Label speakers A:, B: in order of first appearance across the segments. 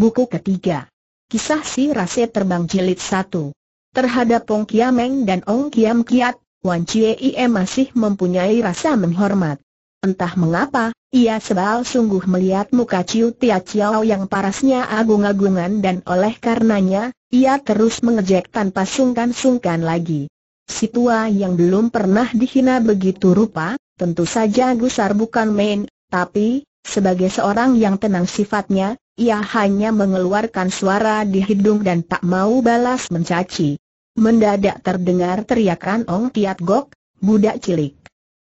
A: Buku ketiga. Kisah si Rase Terbang Jilid satu. Terhadap Ong Kiameng dan Ong Kiam Kiat, Wan Chie masih mempunyai rasa menghormat. Entah mengapa, ia sebal sungguh melihat muka Ciu Tia Chiao yang parasnya agung-agungan dan oleh karenanya, ia terus mengejek tanpa sungkan-sungkan lagi. Si tua yang belum pernah dihina begitu rupa, tentu saja gusar bukan main, tapi, sebagai seorang yang tenang sifatnya, ia hanya mengeluarkan suara di hidung dan tak mau balas mencaci. Mendadak terdengar teriakan Ong Tiat Gok, budak cilik.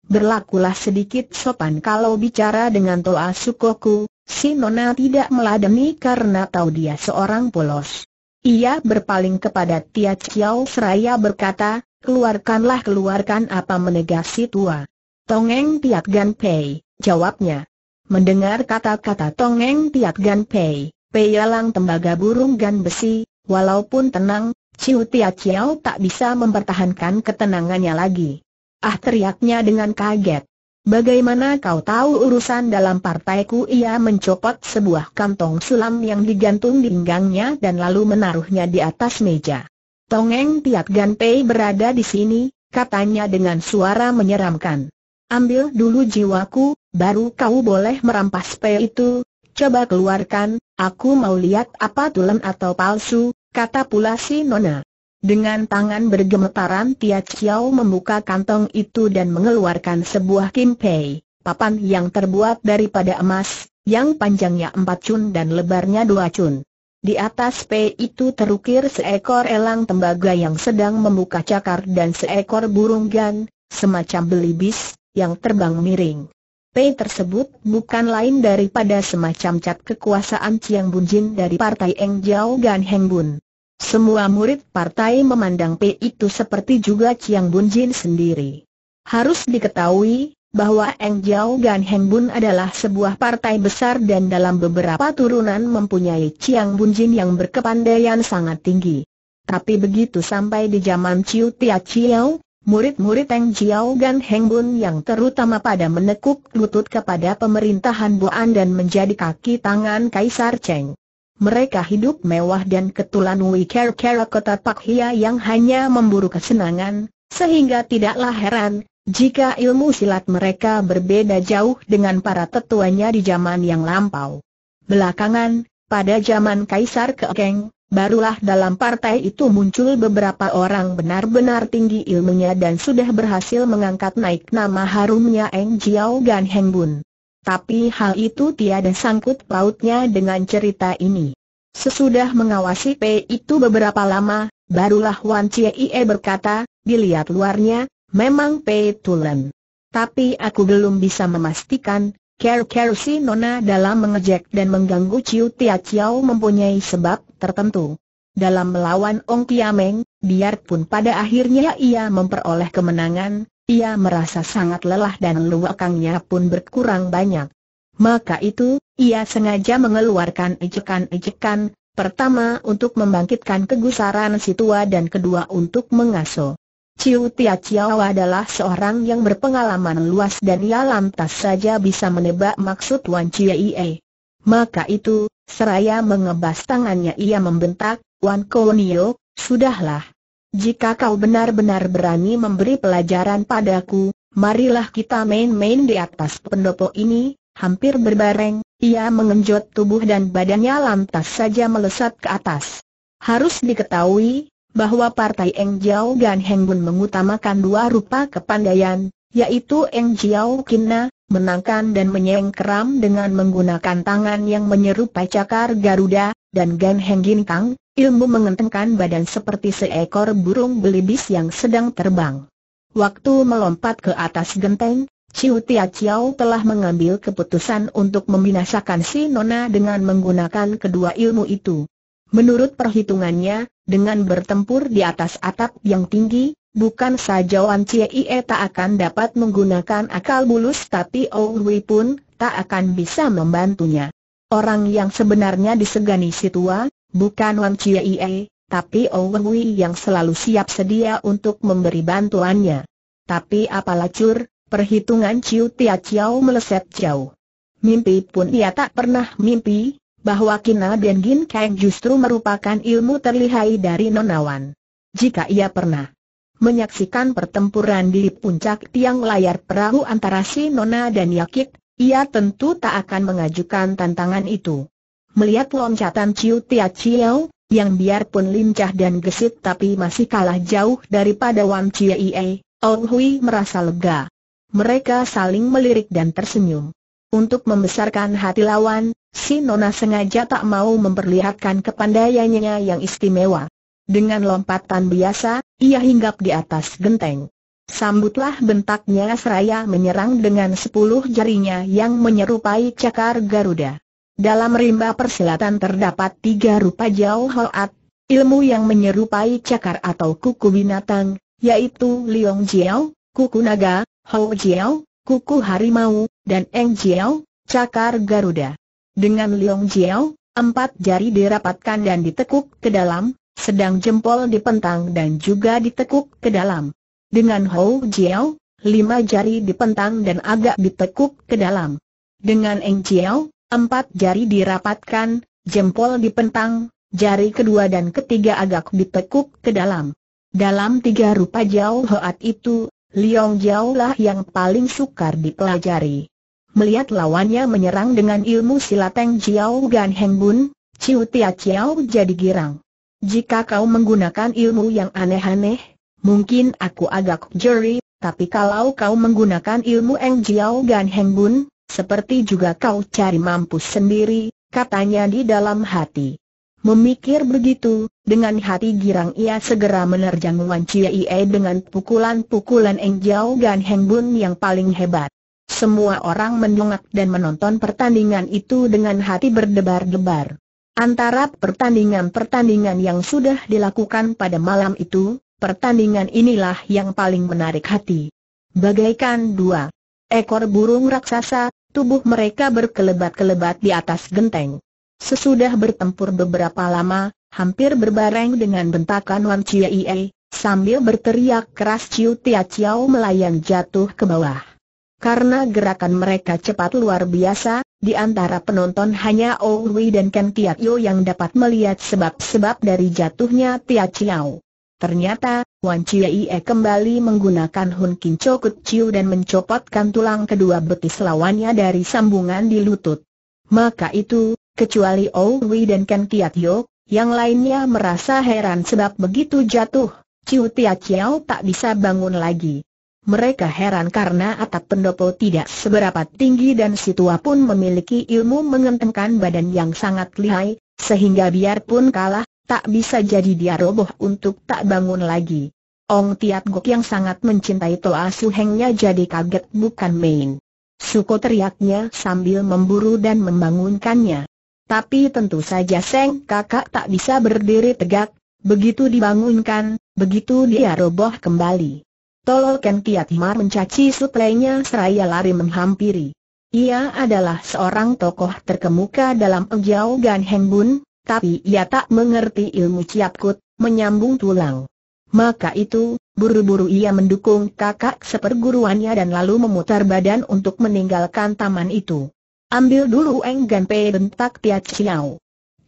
A: Berlakulah sedikit sopan kalau bicara dengan Toa Sukoku, si Nona tidak meladeni karena tahu dia seorang polos. Ia berpaling kepada Tia Chiao seraya berkata, keluarkanlah keluarkan apa menegasi tua. Tongeng Tiat Gan Pei, jawabnya. Mendengar kata-kata Tongeng Tiat Gan Pei, Pei Yalang tembaga burung Gan Besi, walaupun tenang, Ciu Tiat Ciao tak bisa mempertahankan ketenangannya lagi. Ah teriaknya dengan kaget. Bagaimana kau tahu urusan dalam partaiku ia mencopot sebuah kantong sulam yang digantung di pinggangnya dan lalu menaruhnya di atas meja. Tongeng Tiat Gan Pei berada di sini, katanya dengan suara menyeramkan. Ambil dulu jiwaku, baru kau boleh merampas pey itu, coba keluarkan, aku mau lihat apa tulen atau palsu, kata pula si Nona. Dengan tangan bergemetaran Tia Chiao membuka kantong itu dan mengeluarkan sebuah kimpei, papan yang terbuat daripada emas, yang panjangnya empat cun dan lebarnya dua cun. Di atas P itu terukir seekor elang tembaga yang sedang membuka cakar dan seekor burung gan, semacam belibis, yang terbang miring. P tersebut bukan lain daripada semacam cat kekuasaan Chiang Bunjin dari Partai Eng Jiao Gan Heng Bun. Semua murid partai memandang P itu seperti juga Chiang Bunjin sendiri. Harus diketahui, bahwa Eng Jiao Gan Heng Bun adalah sebuah partai besar dan dalam beberapa turunan mempunyai Chiang Bunjin yang berkepandaian sangat tinggi. Tapi begitu sampai di zaman Chiu Tia Chiao, Murid-murid Teng Jiao Gan Heng Bun yang terutama pada menekuk lutut kepada pemerintahan Boan dan menjadi kaki tangan Kaisar Cheng. Mereka hidup mewah dan ketulan Wiker Kera kota Pak Hia yang hanya memburu kesenangan, sehingga tidaklah heran, jika ilmu silat mereka berbeda jauh dengan para tetuanya di zaman yang lampau. Belakangan, pada zaman Kaisar Keekeng, Barulah dalam partai itu muncul beberapa orang benar-benar tinggi ilmunya dan sudah berhasil mengangkat naik nama harumnya Eng Jiao Gan Heng Bun. Tapi hal itu tiada sangkut pautnya dengan cerita ini. Sesudah mengawasi P itu beberapa lama, barulah Wan Chie berkata, dilihat luarnya, memang P tulen. Tapi aku belum bisa memastikan, Ker-ker si Nona dalam mengejek dan mengganggu Ciu Tia Chiao mempunyai sebab tertentu. Dalam melawan Ong Kiameng, biarpun pada akhirnya ia memperoleh kemenangan, ia merasa sangat lelah dan luakangnya pun berkurang banyak. Maka itu, ia sengaja mengeluarkan ejekan-ejekan, pertama untuk membangkitkan kegusaran si tua dan kedua untuk mengasuh. Ciu Tia Chiao adalah seorang yang berpengalaman luas dan ia lantas saja bisa menebak maksud Wan Ie. Maka itu, seraya mengebas tangannya ia membentak, Wan Konio, sudahlah. Jika kau benar-benar berani memberi pelajaran padaku, marilah kita main-main di atas pendopo ini, hampir berbareng, ia mengenjot tubuh dan badannya lantas saja melesat ke atas. Harus diketahui, bahwa Partai Eng Jiao Gan Heng Bun mengutamakan dua rupa kepandaian, yaitu Eng Jiao Kina, menangkan dan menyengkeram dengan menggunakan tangan yang menyerupai cakar Garuda, dan Gan Heng Gintang, ilmu mengentengkan badan seperti seekor burung belibis yang sedang terbang. Waktu melompat ke atas genteng, Ciu Tia Chiao telah mengambil keputusan untuk membinasakan si Nona dengan menggunakan kedua ilmu itu. Menurut perhitungannya, dengan bertempur di atas atap yang tinggi, bukan saja Wan Chie tak akan dapat menggunakan akal bulus tapi Ong Wui pun tak akan bisa membantunya. Orang yang sebenarnya disegani si tua, bukan Wan Chie tapi Ong Wui yang selalu siap sedia untuk memberi bantuannya. Tapi apalah cur, perhitungan Ciu Tia Ciao meleset jauh. Mimpi pun ia tak pernah mimpi, bahwa Kina dan Gin Kang justru merupakan ilmu terlihai dari nonawan. Jika ia pernah menyaksikan pertempuran di puncak tiang layar perahu antara si Nona dan yakit, ia tentu tak akan mengajukan tantangan itu. Melihat loncatan Ciu Tia Ciao, yang biarpun lincah dan gesit tapi masih kalah jauh daripada Wan Chia Ie, Ong Hui merasa lega. Mereka saling melirik dan tersenyum. Untuk membesarkan hati lawan, si Nona sengaja tak mau memperlihatkan kepandaiannya yang istimewa. Dengan lompatan biasa, ia hinggap di atas genteng. Sambutlah bentaknya seraya menyerang dengan sepuluh jarinya yang menyerupai cakar Garuda. Dalam rimba persilatan terdapat tiga rupa jauh hoat, ilmu yang menyerupai cakar atau kuku binatang, yaitu Liong Jiao, kuku naga, Hou Jiao, kuku harimau, dan Eng Jiao, cakar Garuda. Dengan Liong Jiao, empat jari dirapatkan dan ditekuk ke dalam, sedang jempol dipentang dan juga ditekuk ke dalam. Dengan Hou Jiao, lima jari dipentang dan agak ditekuk ke dalam. Dengan Eng Jiao, empat jari dirapatkan, jempol dipentang, jari kedua dan ketiga agak ditekuk ke dalam. Dalam tiga rupa Jiao hoat itu, Liong Jiao lah yang paling sukar dipelajari. Melihat lawannya menyerang dengan ilmu silateng Jiao Gan Heng Bun, Ciu Tia Ciao jadi girang. Jika kau menggunakan ilmu yang aneh-aneh, mungkin aku agak jeri, tapi kalau kau menggunakan ilmu Eng Jiao Gan Heng Bun, seperti juga kau cari mampus sendiri, katanya di dalam hati. Memikir begitu, dengan hati girang ia segera menerjang Wan Chie dengan pukulan-pukulan Eng Jiao Gan Heng Bun yang paling hebat. Semua orang mendongak dan menonton pertandingan itu dengan hati berdebar-debar. Antara pertandingan-pertandingan yang sudah dilakukan pada malam itu, pertandingan inilah yang paling menarik hati. Bagaikan dua ekor burung raksasa, tubuh mereka berkelebat-kelebat di atas genteng. Sesudah bertempur beberapa lama, hampir berbareng dengan bentakan Wan Ie, sambil berteriak keras Ciu Tia Chiao melayan jatuh ke bawah. Karena gerakan mereka cepat luar biasa, di antara penonton hanya Owi oh dan Ken Tiat yang dapat melihat sebab-sebab dari jatuhnya Tia Chiao. Ternyata, Wan Chiei kembali menggunakan Hun Kin Chokut Chiu dan mencopotkan tulang kedua betis lawannya dari sambungan di lutut. Maka itu, kecuali Owi oh dan Ken Tiat yang lainnya merasa heran sebab begitu jatuh, Chiu Tia Chiao tak bisa bangun lagi. Mereka heran karena atap pendopo tidak seberapa tinggi dan si tua pun memiliki ilmu mengentengkan badan yang sangat lihai, sehingga biarpun kalah, tak bisa jadi dia roboh untuk tak bangun lagi. Ong Tiat Gok yang sangat mencintai Toa Suhengnya jadi kaget bukan main. Suko teriaknya sambil memburu dan membangunkannya. Tapi tentu saja Seng kakak tak bisa berdiri tegak, begitu dibangunkan, begitu dia roboh kembali. Tolol Ken Kiat Mar mencaci suplainya seraya lari menghampiri. Ia adalah seorang tokoh terkemuka dalam penjauh Gan Heng Bun, tapi ia tak mengerti ilmu ciap kut menyambung tulang. Maka itu, buru-buru ia mendukung kakak seperguruannya dan lalu memutar badan untuk meninggalkan taman itu. Ambil dulu Enggan Pei bentak Tia Chiao.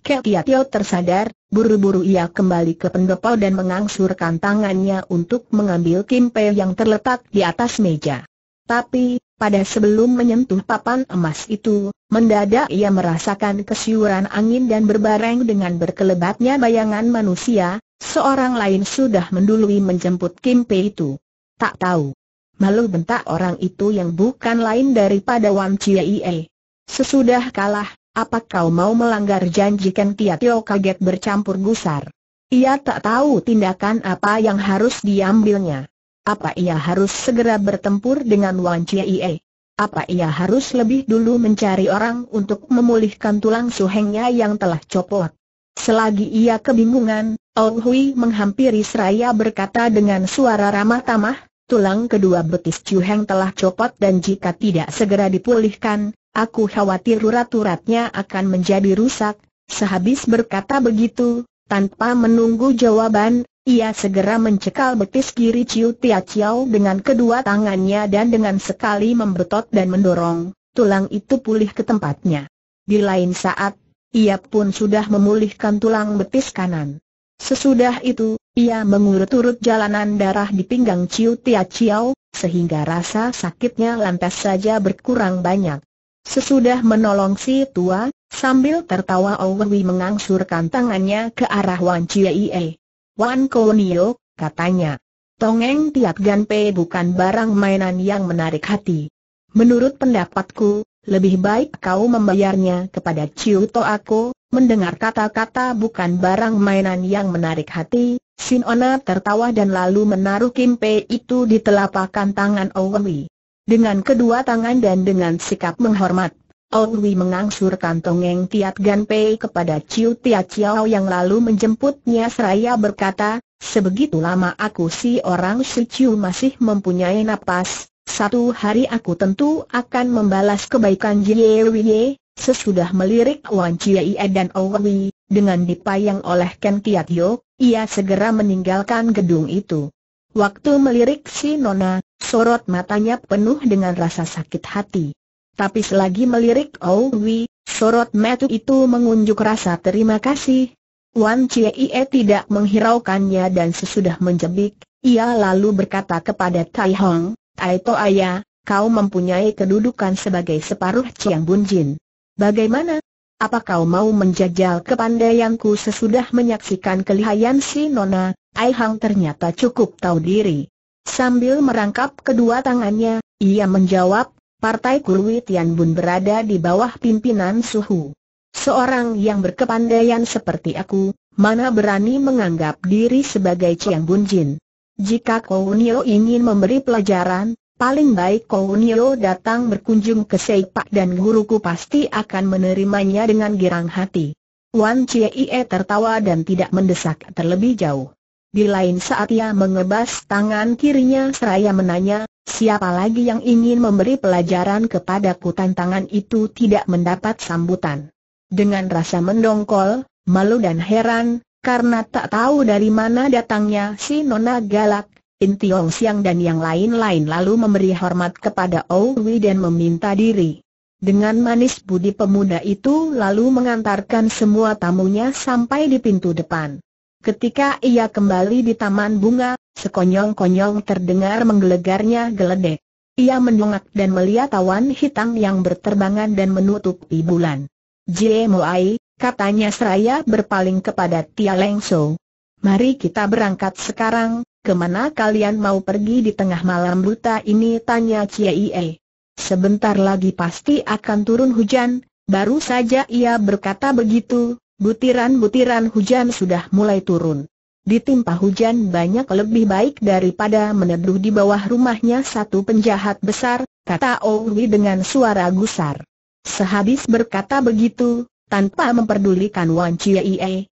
A: Tio tersadar, buru-buru ia kembali ke pendopo dan mengangsurkan tangannya untuk mengambil kimpe yang terletak di atas meja. Tapi, pada sebelum menyentuh papan emas itu, mendadak ia merasakan kesiuran angin dan berbareng dengan berkelebatnya bayangan manusia, seorang lain sudah mendului menjemput kimpe itu. Tak tahu. Malu bentak orang itu yang bukan lain daripada Wan Chie. Sesudah kalah, apa kau mau melanggar janji Ken Tio kaget bercampur gusar? Ia tak tahu tindakan apa yang harus diambilnya. Apa ia harus segera bertempur dengan Wan Chie? Apa ia harus lebih dulu mencari orang untuk memulihkan tulang suhengnya yang telah copot? Selagi ia kebingungan, Ong Hui menghampiri seraya berkata dengan suara ramah tamah, tulang kedua betis Chu Heng telah copot dan jika tidak segera dipulihkan, Aku khawatir urat-uratnya akan menjadi rusak. Sehabis berkata begitu, tanpa menunggu jawaban, ia segera mencekal betis kiri Ciu Tia Chiao dengan kedua tangannya dan dengan sekali membetot dan mendorong, tulang itu pulih ke tempatnya. Di lain saat, ia pun sudah memulihkan tulang betis kanan. Sesudah itu, ia mengurut-urut jalanan darah di pinggang Ciu Tia Chiao, sehingga rasa sakitnya lantas saja berkurang banyak. Sesudah menolong si tua, sambil tertawa Owi mengangsurkan tangannya ke arah Wan Chie. Wan Konio, katanya. Tongeng Tiat Ganpe bukan barang mainan yang menarik hati. Menurut pendapatku, lebih baik kau membayarnya kepada Ciu To aku, mendengar kata-kata bukan barang mainan yang menarik hati, Sin Ona tertawa dan lalu menaruh kimpe itu di telapakan tangan Owi dengan kedua tangan dan dengan sikap menghormat. Owi mengangsurkan Tongeng Tiat Gan Pei kepada Ciu Tiat Ciao yang lalu menjemputnya seraya berkata, Sebegitu lama aku si orang si Ciu masih mempunyai napas, satu hari aku tentu akan membalas kebaikan Jie Wie, sesudah melirik Wan Chie dan Owi, dengan dipayang oleh Ken Tiat Yo, ia segera meninggalkan gedung itu. Waktu melirik si Nona, Sorot matanya penuh dengan rasa sakit hati. Tapi selagi melirik Owi, sorot metu itu mengunjuk rasa terima kasih. Wan Chie tidak menghiraukannya dan sesudah menjebik, ia lalu berkata kepada Tai Hong, Tai To Aya, kau mempunyai kedudukan sebagai separuh Chiang Bun Jin. Bagaimana? Apa kau mau menjajal kepandaianku sesudah menyaksikan kelihayan si Nona? Tai Hong ternyata cukup tahu diri. Sambil merangkap kedua tangannya, ia menjawab, Partai Kului Tian Bun berada di bawah pimpinan Suhu. Seorang yang berkepandaian seperti aku, mana berani menganggap diri sebagai Chiang Bun Jin. Jika Kou Nio ingin memberi pelajaran, paling baik Kou Nio datang berkunjung ke Seipak dan guruku pasti akan menerimanya dengan girang hati. Wan Chie tertawa dan tidak mendesak terlebih jauh. Di lain saat ia mengebas tangan kirinya seraya menanya, siapa lagi yang ingin memberi pelajaran kepada kutan tangan itu tidak mendapat sambutan. Dengan rasa mendongkol, malu dan heran, karena tak tahu dari mana datangnya si Nona Galak, Intiong Ong Siang dan yang lain-lain lalu memberi hormat kepada Owi dan meminta diri. Dengan manis budi pemuda itu lalu mengantarkan semua tamunya sampai di pintu depan. Ketika ia kembali di taman bunga, sekonyong-konyong terdengar menggelegarnya geledek. Ia mendongak dan melihat awan hitam yang berterbangan dan menutupi bulan. Jie Moai, katanya seraya berpaling kepada Tia Leng so. Mari kita berangkat sekarang, kemana kalian mau pergi di tengah malam buta ini tanya Cie Sebentar lagi pasti akan turun hujan, baru saja ia berkata begitu, Butiran-butiran hujan sudah mulai turun. Ditimpa hujan banyak lebih baik daripada meneduh di bawah rumahnya satu penjahat besar, kata Owi dengan suara gusar. Sehabis berkata begitu, tanpa memperdulikan Wan Chie,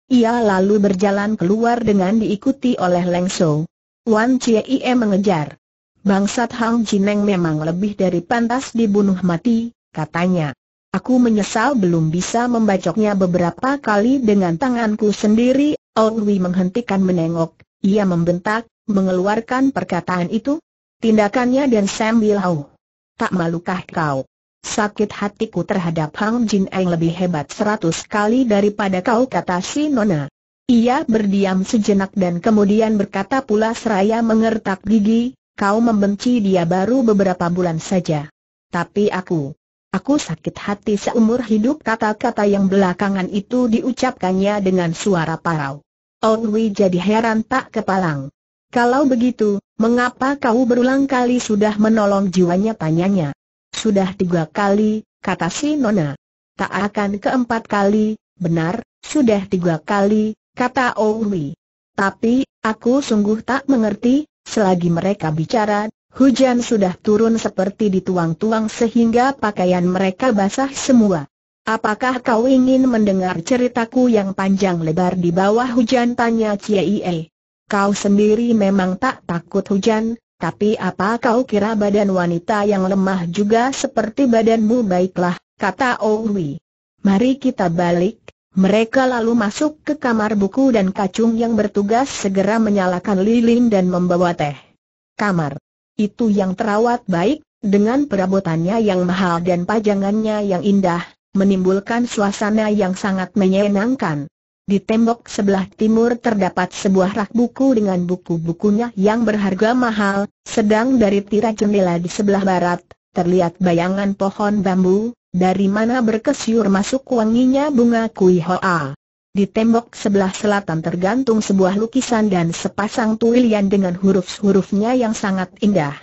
A: ia lalu berjalan keluar dengan diikuti oleh Leng So. Wan Chie mengejar. Bangsat Hang Jineng memang lebih dari pantas dibunuh mati, katanya. Aku menyesal belum bisa membacoknya beberapa kali dengan tanganku sendiri, Olwi menghentikan menengok, ia membentak, mengeluarkan perkataan itu. Tindakannya dan sambil hau. Tak malukah kau? Sakit hatiku terhadap Hang Jin Eng lebih hebat seratus kali daripada kau kata si Nona. Ia berdiam sejenak dan kemudian berkata pula seraya mengertak gigi, kau membenci dia baru beberapa bulan saja. Tapi aku, Aku sakit hati seumur hidup kata-kata yang belakangan itu diucapkannya dengan suara parau. Onwi jadi heran tak kepalang. Kalau begitu, mengapa kau berulang kali sudah menolong jiwanya tanyanya? Sudah tiga kali, kata si Nona. Tak akan keempat kali, benar, sudah tiga kali, kata Onwi. Tapi, aku sungguh tak mengerti, selagi mereka bicara, Hujan sudah turun seperti dituang-tuang sehingga pakaian mereka basah semua. Apakah kau ingin mendengar ceritaku yang panjang lebar di bawah hujan? Tanya Cie. Kau sendiri memang tak takut hujan, tapi apa kau kira badan wanita yang lemah juga seperti badanmu? Baiklah, kata Owi. Oh Mari kita balik. Mereka lalu masuk ke kamar buku dan kacung yang bertugas segera menyalakan lilin dan membawa teh. Kamar itu yang terawat baik, dengan perabotannya yang mahal dan pajangannya yang indah, menimbulkan suasana yang sangat menyenangkan. Di tembok sebelah timur terdapat sebuah rak buku dengan buku-bukunya yang berharga mahal, sedang dari tirai jendela di sebelah barat, terlihat bayangan pohon bambu, dari mana berkesyur masuk wanginya bunga kui hoa. Di tembok sebelah selatan tergantung sebuah lukisan dan sepasang tuilian dengan huruf-hurufnya yang sangat indah.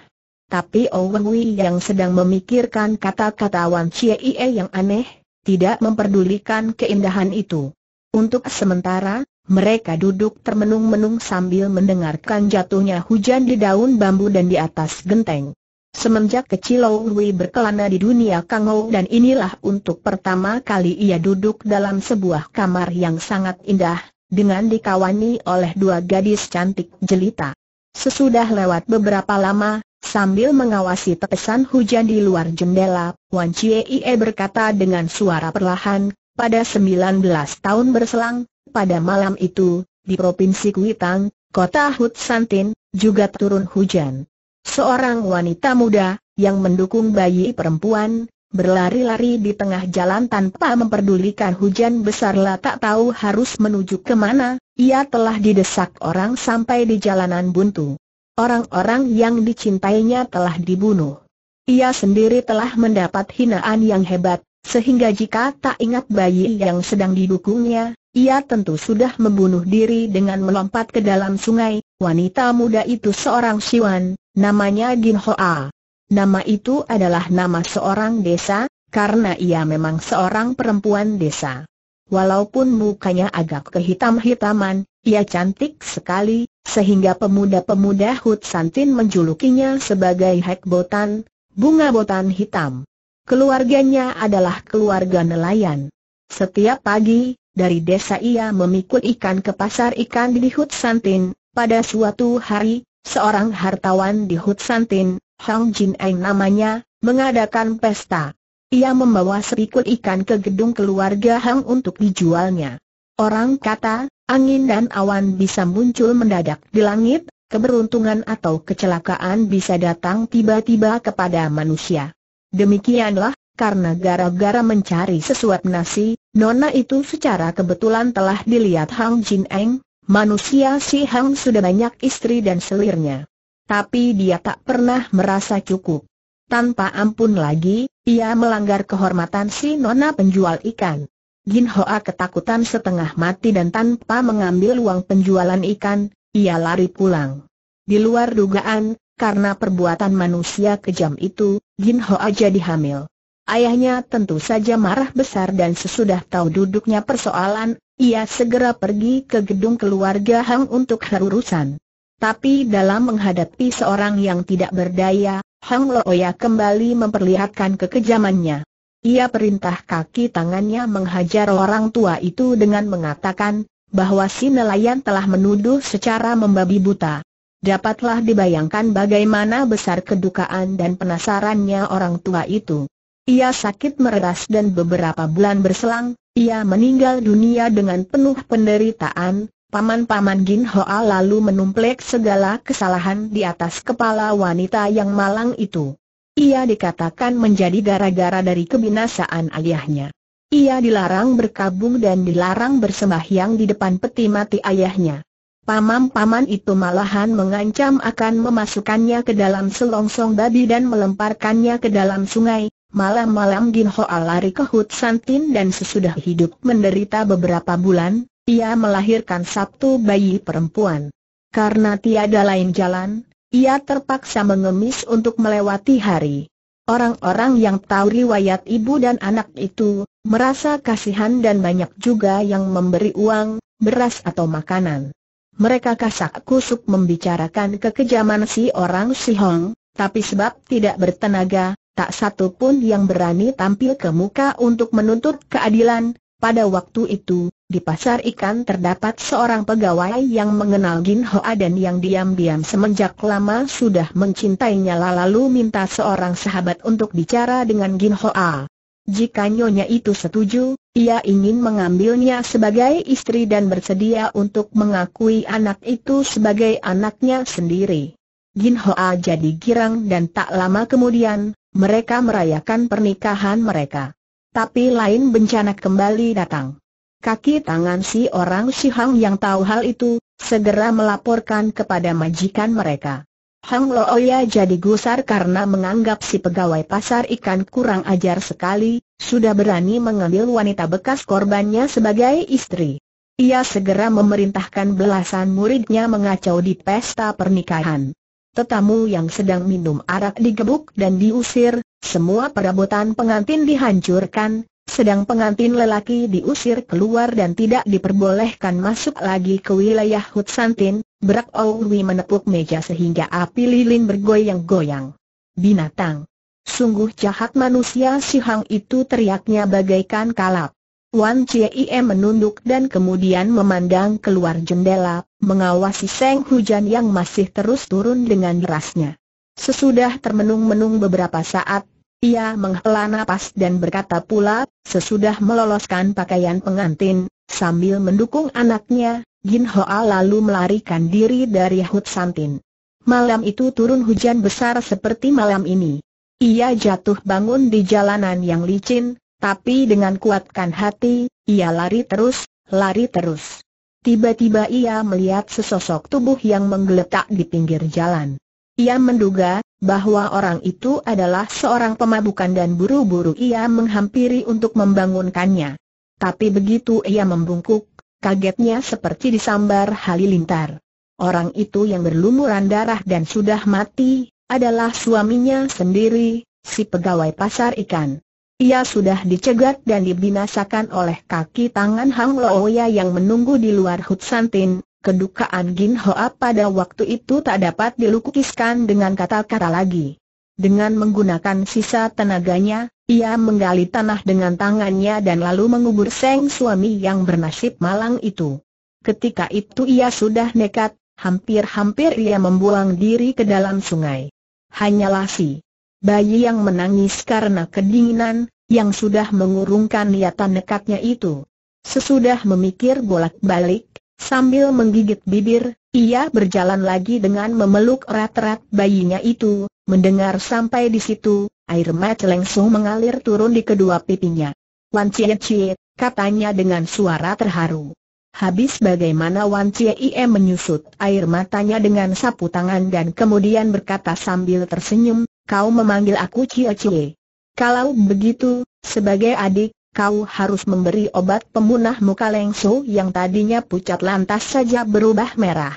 A: Tapi Owehui yang sedang memikirkan kata-kata Wan Chie yang aneh, tidak memperdulikan keindahan itu. Untuk sementara, mereka duduk termenung-menung sambil mendengarkan jatuhnya hujan di daun bambu dan di atas genteng. Semenjak kecil Lui berkelana di dunia Ou dan inilah untuk pertama kali ia duduk dalam sebuah kamar yang sangat indah, dengan dikawani oleh dua gadis cantik jelita. Sesudah lewat beberapa lama, sambil mengawasi tetesan hujan di luar jendela, Wan Chie berkata dengan suara perlahan, pada 19 tahun berselang, pada malam itu, di Provinsi Kuitang, kota Hutsantin, juga turun hujan. Seorang wanita muda, yang mendukung bayi perempuan, berlari-lari di tengah jalan tanpa memperdulikan hujan lah tak tahu harus menuju ke mana, ia telah didesak orang sampai di jalanan buntu. Orang-orang yang dicintainya telah dibunuh. Ia sendiri telah mendapat hinaan yang hebat, sehingga jika tak ingat bayi yang sedang didukungnya, ia tentu sudah membunuh diri dengan melompat ke dalam sungai. Wanita muda itu seorang siwan, Namanya Gin Hoa. Nama itu adalah nama seorang desa, karena ia memang seorang perempuan desa. Walaupun mukanya agak kehitam-hitaman, ia cantik sekali, sehingga pemuda-pemuda Hut Santin menjulukinya sebagai Hek Botan, bunga botan hitam. Keluarganya adalah keluarga nelayan. Setiap pagi, dari desa ia memikul ikan ke pasar ikan di Hut Santin, pada suatu hari, seorang hartawan di Hut Santin, Hang Jin Eng namanya, mengadakan pesta. Ia membawa sepikul ikan ke gedung keluarga Hang untuk dijualnya. Orang kata, angin dan awan bisa muncul mendadak di langit, keberuntungan atau kecelakaan bisa datang tiba-tiba kepada manusia. Demikianlah, karena gara-gara mencari sesuap nasi, Nona itu secara kebetulan telah dilihat Hang Jin Eng, Manusia si Hang sudah banyak istri dan selirnya. Tapi dia tak pernah merasa cukup. Tanpa ampun lagi, ia melanggar kehormatan si nona penjual ikan. Jin Hoa ketakutan setengah mati dan tanpa mengambil uang penjualan ikan, ia lari pulang. Di luar dugaan, karena perbuatan manusia kejam itu, Jin Hoa jadi hamil. Ayahnya tentu saja marah besar dan sesudah tahu duduknya persoalan, ia segera pergi ke gedung keluarga Hang untuk urusan. Tapi dalam menghadapi seorang yang tidak berdaya, Hang Looya kembali memperlihatkan kekejamannya. Ia perintah kaki tangannya menghajar orang tua itu dengan mengatakan bahwa si nelayan telah menuduh secara membabi buta. Dapatlah dibayangkan bagaimana besar kedukaan dan penasarannya orang tua itu. Ia sakit meredas dan beberapa bulan berselang, ia meninggal dunia dengan penuh penderitaan, paman-paman Gin Hoa lalu menumplek segala kesalahan di atas kepala wanita yang malang itu. Ia dikatakan menjadi gara-gara dari kebinasaan ayahnya. Ia dilarang berkabung dan dilarang bersembahyang di depan peti mati ayahnya. Paman-paman itu malahan mengancam akan memasukkannya ke dalam selongsong babi dan melemparkannya ke dalam sungai, Malam-malam Gin Hoa lari ke Hut Santin dan sesudah hidup menderita beberapa bulan, ia melahirkan satu bayi perempuan. Karena tiada lain jalan, ia terpaksa mengemis untuk melewati hari. Orang-orang yang tahu riwayat ibu dan anak itu, merasa kasihan dan banyak juga yang memberi uang, beras atau makanan. Mereka kasak kusuk membicarakan kekejaman si orang Si Hong, tapi sebab tidak bertenaga, tak satu pun yang berani tampil ke muka untuk menuntut keadilan. Pada waktu itu, di pasar ikan terdapat seorang pegawai yang mengenal Gin Hoa dan yang diam-diam semenjak lama sudah mencintainya lalu minta seorang sahabat untuk bicara dengan Gin Hoa. Jika nyonya itu setuju, ia ingin mengambilnya sebagai istri dan bersedia untuk mengakui anak itu sebagai anaknya sendiri. Gin Hoa jadi girang dan tak lama kemudian, mereka merayakan pernikahan mereka. Tapi lain bencana kembali datang. Kaki tangan si orang Sihang yang tahu hal itu, segera melaporkan kepada majikan mereka. Hang Lo Oya oh jadi gusar karena menganggap si pegawai pasar ikan kurang ajar sekali, sudah berani mengambil wanita bekas korbannya sebagai istri. Ia segera memerintahkan belasan muridnya mengacau di pesta pernikahan tetamu yang sedang minum arak digebuk dan diusir, semua perabotan pengantin dihancurkan, sedang pengantin lelaki diusir keluar dan tidak diperbolehkan masuk lagi ke wilayah Hutsantin, Brak Owi menepuk meja sehingga api lilin bergoyang-goyang. Binatang! Sungguh jahat manusia si Hang itu teriaknya bagaikan kalap. Wan Chie menunduk dan kemudian memandang keluar jendela, mengawasi seng hujan yang masih terus turun dengan derasnya. Sesudah termenung-menung beberapa saat, ia menghela napas dan berkata pula, sesudah meloloskan pakaian pengantin, sambil mendukung anaknya, Jin Hoa lalu melarikan diri dari Hut Santin. Malam itu turun hujan besar seperti malam ini. Ia jatuh bangun di jalanan yang licin, tapi dengan kuatkan hati, ia lari terus, lari terus. Tiba-tiba ia melihat sesosok tubuh yang menggeletak di pinggir jalan. Ia menduga bahwa orang itu adalah seorang pemabukan dan buru-buru ia menghampiri untuk membangunkannya. Tapi begitu ia membungkuk, kagetnya seperti disambar halilintar. Orang itu yang berlumuran darah dan sudah mati, adalah suaminya sendiri, si pegawai pasar ikan. Ia sudah dicegat dan dibinasakan oleh kaki tangan Hang Loya yang menunggu di luar Hutsantin. Kedukaan Gin Hoa pada waktu itu tak dapat dilukiskan dengan kata-kata lagi. Dengan menggunakan sisa tenaganya, ia menggali tanah dengan tangannya dan lalu mengubur seng suami yang bernasib malang itu. Ketika itu ia sudah nekat, hampir-hampir ia membuang diri ke dalam sungai. Hanyalah si Bayi yang menangis karena kedinginan, yang sudah mengurungkan niatan nekatnya itu. Sesudah memikir bolak-balik, sambil menggigit bibir, ia berjalan lagi dengan memeluk erat-erat bayinya itu, mendengar sampai di situ, air mata langsung mengalir turun di kedua pipinya. Wan Cie Cie, katanya dengan suara terharu. Habis bagaimana Wan Cie Ie menyusut air matanya dengan sapu tangan dan kemudian berkata sambil tersenyum, kau memanggil aku Cio Cie. Kalau begitu, sebagai adik, kau harus memberi obat pemunah muka lengso yang tadinya pucat lantas saja berubah merah.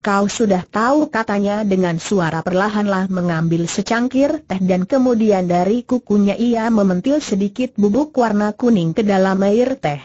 A: Kau sudah tahu katanya dengan suara perlahanlah mengambil secangkir teh dan kemudian dari kukunya ia mementil sedikit bubuk warna kuning ke dalam air teh.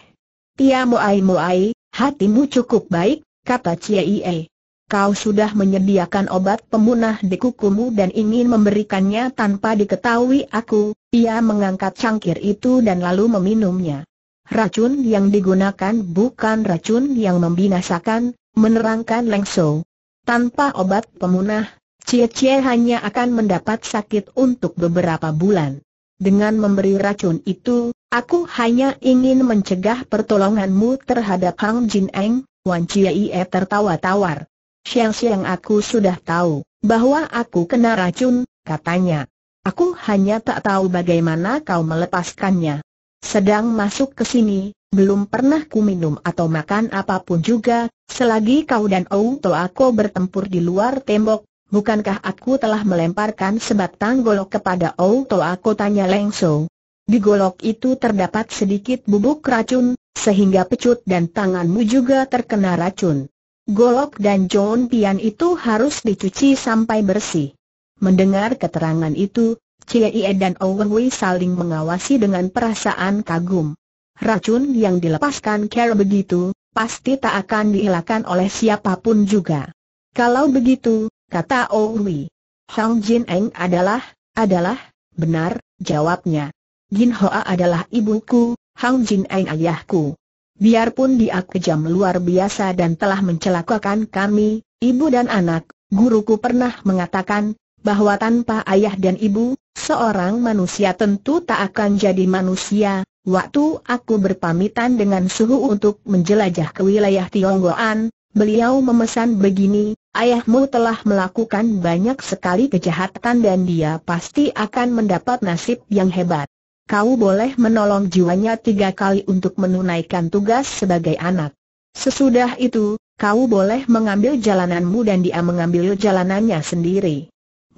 A: Tia Moai Moai, hatimu cukup baik, kata Cie Ie kau sudah menyediakan obat pemunah di kukumu dan ingin memberikannya tanpa diketahui aku, ia mengangkat cangkir itu dan lalu meminumnya. Racun yang digunakan bukan racun yang membinasakan, menerangkan Leng Shou. Tanpa obat pemunah, Cie Cie hanya akan mendapat sakit untuk beberapa bulan. Dengan memberi racun itu, aku hanya ingin mencegah pertolonganmu terhadap Hang Jin Eng, Wan Cie Ie tertawa tawar. Siang-siang aku sudah tahu bahwa aku kena racun, katanya. Aku hanya tak tahu bagaimana kau melepaskannya. Sedang masuk ke sini, belum pernah ku minum atau makan apapun juga, selagi kau dan Outo aku bertempur di luar tembok, bukankah aku telah melemparkan sebatang golok kepada Outo aku tanya Lengso. Di golok itu terdapat sedikit bubuk racun, sehingga pecut dan tanganmu juga terkena racun golok dan John Pian itu harus dicuci sampai bersih. Mendengar keterangan itu, Cie dan Owen Wei saling mengawasi dengan perasaan kagum. Racun yang dilepaskan Care begitu, pasti tak akan dihilangkan oleh siapapun juga. Kalau begitu, kata Owen Wei, Hang Jin Eng adalah, adalah, benar, jawabnya. Jin Hoa adalah ibuku, Hang Jin Eng ayahku biarpun dia kejam luar biasa dan telah mencelakakan kami, ibu dan anak, guruku pernah mengatakan, bahwa tanpa ayah dan ibu, seorang manusia tentu tak akan jadi manusia, waktu aku berpamitan dengan suhu untuk menjelajah ke wilayah Tionggoan, beliau memesan begini, ayahmu telah melakukan banyak sekali kejahatan dan dia pasti akan mendapat nasib yang hebat kau boleh menolong jiwanya tiga kali untuk menunaikan tugas sebagai anak. Sesudah itu, kau boleh mengambil jalananmu dan dia mengambil jalanannya sendiri.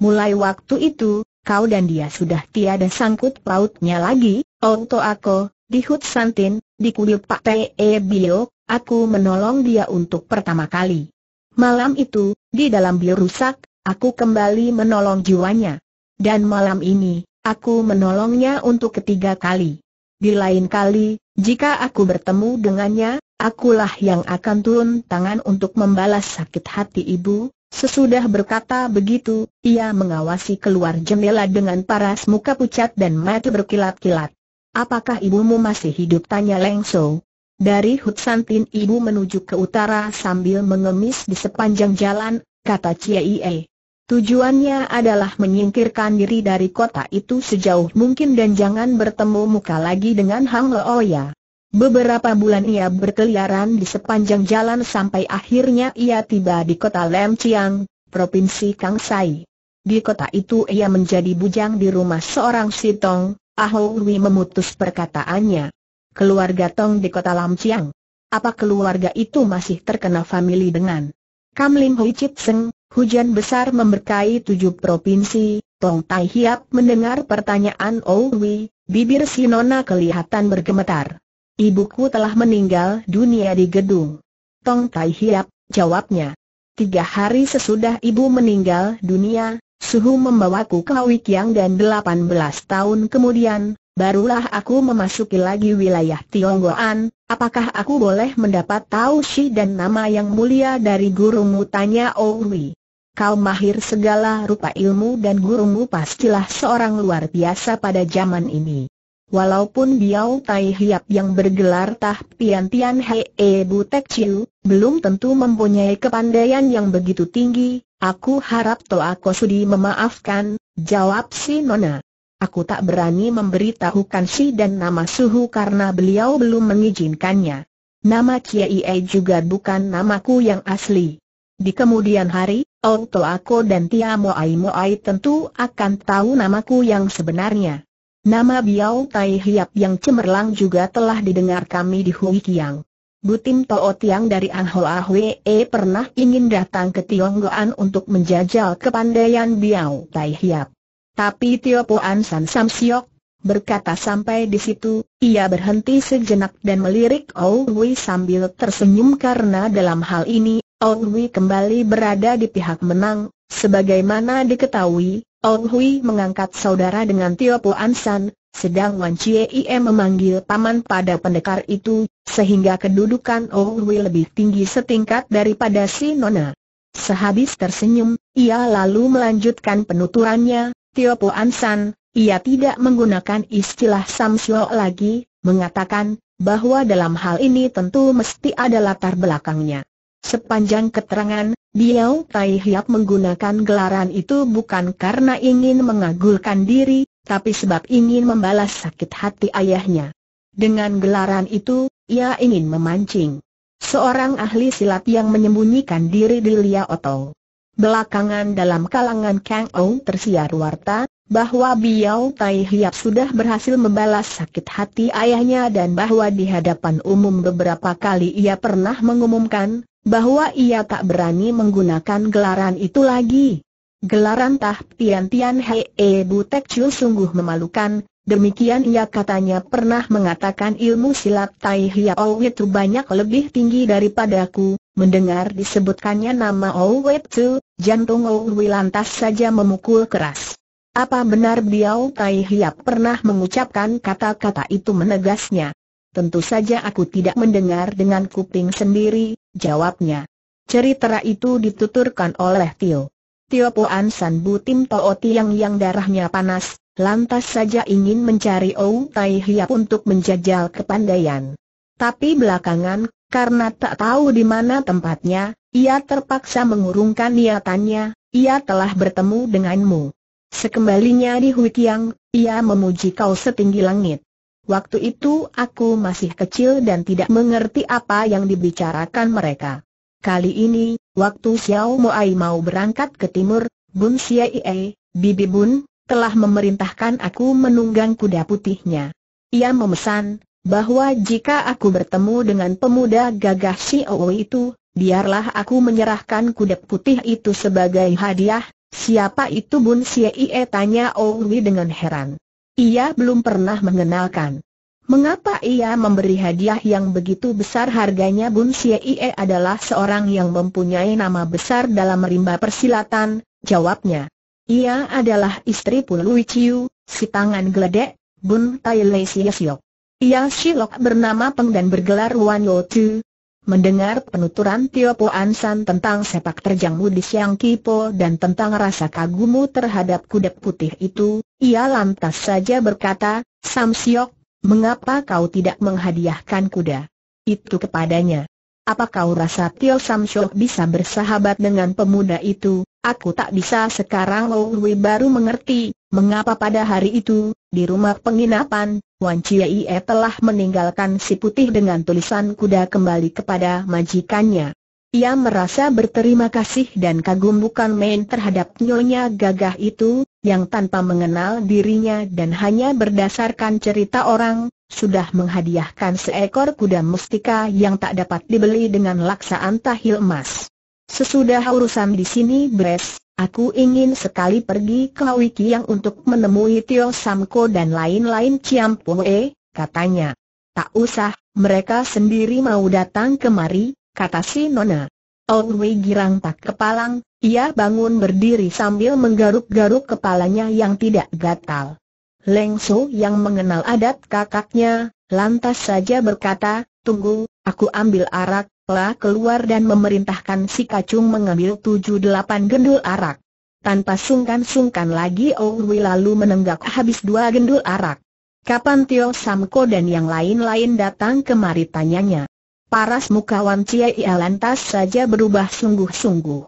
A: Mulai waktu itu, kau dan dia sudah tiada sangkut pautnya lagi, Onto aku, di Hut Santin, di kulip Pak T.E. E Bio, aku menolong dia untuk pertama kali. Malam itu, di dalam bilu rusak, aku kembali menolong jiwanya. Dan malam ini, Aku menolongnya untuk ketiga kali. Di lain kali, jika aku bertemu dengannya, akulah yang akan turun tangan untuk membalas sakit hati ibu. Sesudah berkata begitu, ia mengawasi keluar jendela dengan paras muka pucat dan mata berkilat-kilat. Apakah ibumu masih hidup? Tanya Leng So. Dari Hutsantin ibu menuju ke utara sambil mengemis di sepanjang jalan, kata Cie Ie. Tujuannya adalah menyingkirkan diri dari kota itu sejauh mungkin dan jangan bertemu muka lagi dengan Hang Looya. Beberapa bulan ia berkeliaran di sepanjang jalan sampai akhirnya ia tiba di kota Lem Chiang, Provinsi Kangsai. Di kota itu ia menjadi bujang di rumah seorang Sitong, Ahoui memutus perkataannya. Keluarga Tong di kota Lam Chiang. Apa keluarga itu masih terkena famili dengan Kam Lim Hui Chit Seng, hujan besar memberkai tujuh provinsi, Tong Tai Hiap mendengar pertanyaan Owi, bibir si Nona kelihatan bergemetar. Ibuku telah meninggal dunia di gedung. Tong Tai Hiap, jawabnya. Tiga hari sesudah ibu meninggal dunia, Suhu membawaku ke Wikyang dan delapan belas tahun kemudian, Barulah aku memasuki lagi wilayah Tionggoan, apakah aku boleh mendapat tahu si dan nama yang mulia dari gurumu tanya Owi. Oh Kau mahir segala rupa ilmu dan gurumu pastilah seorang luar biasa pada zaman ini. Walaupun Biao Tai Hiap yang bergelar Tah Pian Tian Hei e Butek Chiu, belum tentu mempunyai kepandaian yang begitu tinggi, aku harap Toa Kosudi memaafkan, jawab si Nona. Aku tak berani memberitahukan si dan nama Suhu karena beliau belum mengizinkannya. Nama Kiai e juga bukan namaku yang asli. Di kemudian hari, Auto Ako dan Tia Moai Moai tentu akan tahu namaku yang sebenarnya. Nama Biao Tai Hiap yang cemerlang juga telah didengar kami di Hui Kiang. Butim Toot yang dari Anhoa E pernah ingin datang ke Tionggoan untuk menjajal kepandaian Biao Tai Hiap. Tapi Tio Puan San Sam Siok, berkata sampai di situ, ia berhenti sejenak dan melirik Wei sambil tersenyum karena dalam hal ini, Wei kembali berada di pihak menang, sebagaimana diketahui, Hui mengangkat saudara dengan Tio Puan San, sedang Wan Chie Ie memanggil paman pada pendekar itu, sehingga kedudukan Hui lebih tinggi setingkat daripada si Nona. Sehabis tersenyum, ia lalu melanjutkan penuturannya, Tio Po Ansan, ia tidak menggunakan istilah Samsio lagi, mengatakan bahwa dalam hal ini tentu mesti ada latar belakangnya. Sepanjang keterangan, Diao Tai Hiap menggunakan gelaran itu bukan karena ingin mengagulkan diri, tapi sebab ingin membalas sakit hati ayahnya. Dengan gelaran itu, ia ingin memancing seorang ahli silat yang menyembunyikan diri di Lia Otong. Belakangan dalam kalangan Kang Ou tersiar warta, bahwa Biao Tai Hiap sudah berhasil membalas sakit hati ayahnya dan bahwa di hadapan umum beberapa kali ia pernah mengumumkan, bahwa ia tak berani menggunakan gelaran itu lagi. Gelaran Tah Tian Tian Hei e, Butek Chul sungguh memalukan, Demikian ia katanya pernah mengatakan ilmu silat Tai Hiao itu banyak lebih tinggi daripadaku, mendengar disebutkannya nama Ouwe Tzu, jantung Ouwe lantas saja memukul keras. Apa benar Biao Tai Hia pernah mengucapkan kata-kata itu menegasnya? Tentu saja aku tidak mendengar dengan kuping sendiri, jawabnya. Cerita itu dituturkan oleh Tio. Tio Poan San Bu Tim Tooti yang yang darahnya panas, lantas saja ingin mencari Ou Tai Hiap untuk menjajal kepandaian. Tapi belakangan, karena tak tahu di mana tempatnya, ia terpaksa mengurungkan niatannya, ia telah bertemu denganmu. Sekembalinya di Huitiang, ia memuji kau setinggi langit. Waktu itu aku masih kecil dan tidak mengerti apa yang dibicarakan mereka. Kali ini, waktu Xiao Moai mau berangkat ke timur, Bun Xiaie, Bibi Bun, telah memerintahkan aku menunggang kuda putihnya. Ia memesan, bahwa jika aku bertemu dengan pemuda gagah si Owo itu, biarlah aku menyerahkan kuda putih itu sebagai hadiah, siapa itu Bun Siei tanya Owi dengan heran. Ia belum pernah mengenalkan. Mengapa ia memberi hadiah yang begitu besar harganya Bun Siei adalah seorang yang mempunyai nama besar dalam rimba persilatan, jawabnya. Ia adalah istri Pului Chiu, si tangan geledek, Bun Tai Lei Siok. Ia Silok bernama Peng dan bergelar Wan Yo Tu. Mendengar penuturan Tio Po Ansan tentang sepak terjangmu di Siang Kipo dan tentang rasa kagumu terhadap kuda putih itu, ia lantas saja berkata, Sam Siok, mengapa kau tidak menghadiahkan kuda itu kepadanya? Apa kau rasa Tio Sam Siok bisa bersahabat dengan pemuda itu, Aku tak bisa sekarang Lou Hui baru mengerti, mengapa pada hari itu, di rumah penginapan, Wan Ie telah meninggalkan si putih dengan tulisan kuda kembali kepada majikannya. Ia merasa berterima kasih dan kagum bukan main terhadap nyonya gagah itu, yang tanpa mengenal dirinya dan hanya berdasarkan cerita orang, sudah menghadiahkan seekor kuda mustika yang tak dapat dibeli dengan laksaan tahil emas. Sesudah urusan di sini beres, aku ingin sekali pergi ke yang untuk menemui Tio Samko dan lain-lain Ciam Ciampoe, katanya. Tak usah, mereka sendiri mau datang kemari, kata si Nona. Ong Wei girang tak kepalang, ia bangun berdiri sambil menggaruk-garuk kepalanya yang tidak gatal. Leng So yang mengenal adat kakaknya, lantas saja berkata, tunggu, aku ambil arak, La keluar dan memerintahkan si kacung mengambil tujuh delapan gendul arak. Tanpa sungkan-sungkan lagi Owi lalu menenggak habis dua gendul arak. Kapan Tio Samko dan yang lain-lain datang kemari tanyanya. Paras muka Wan Ia lantas saja berubah sungguh-sungguh.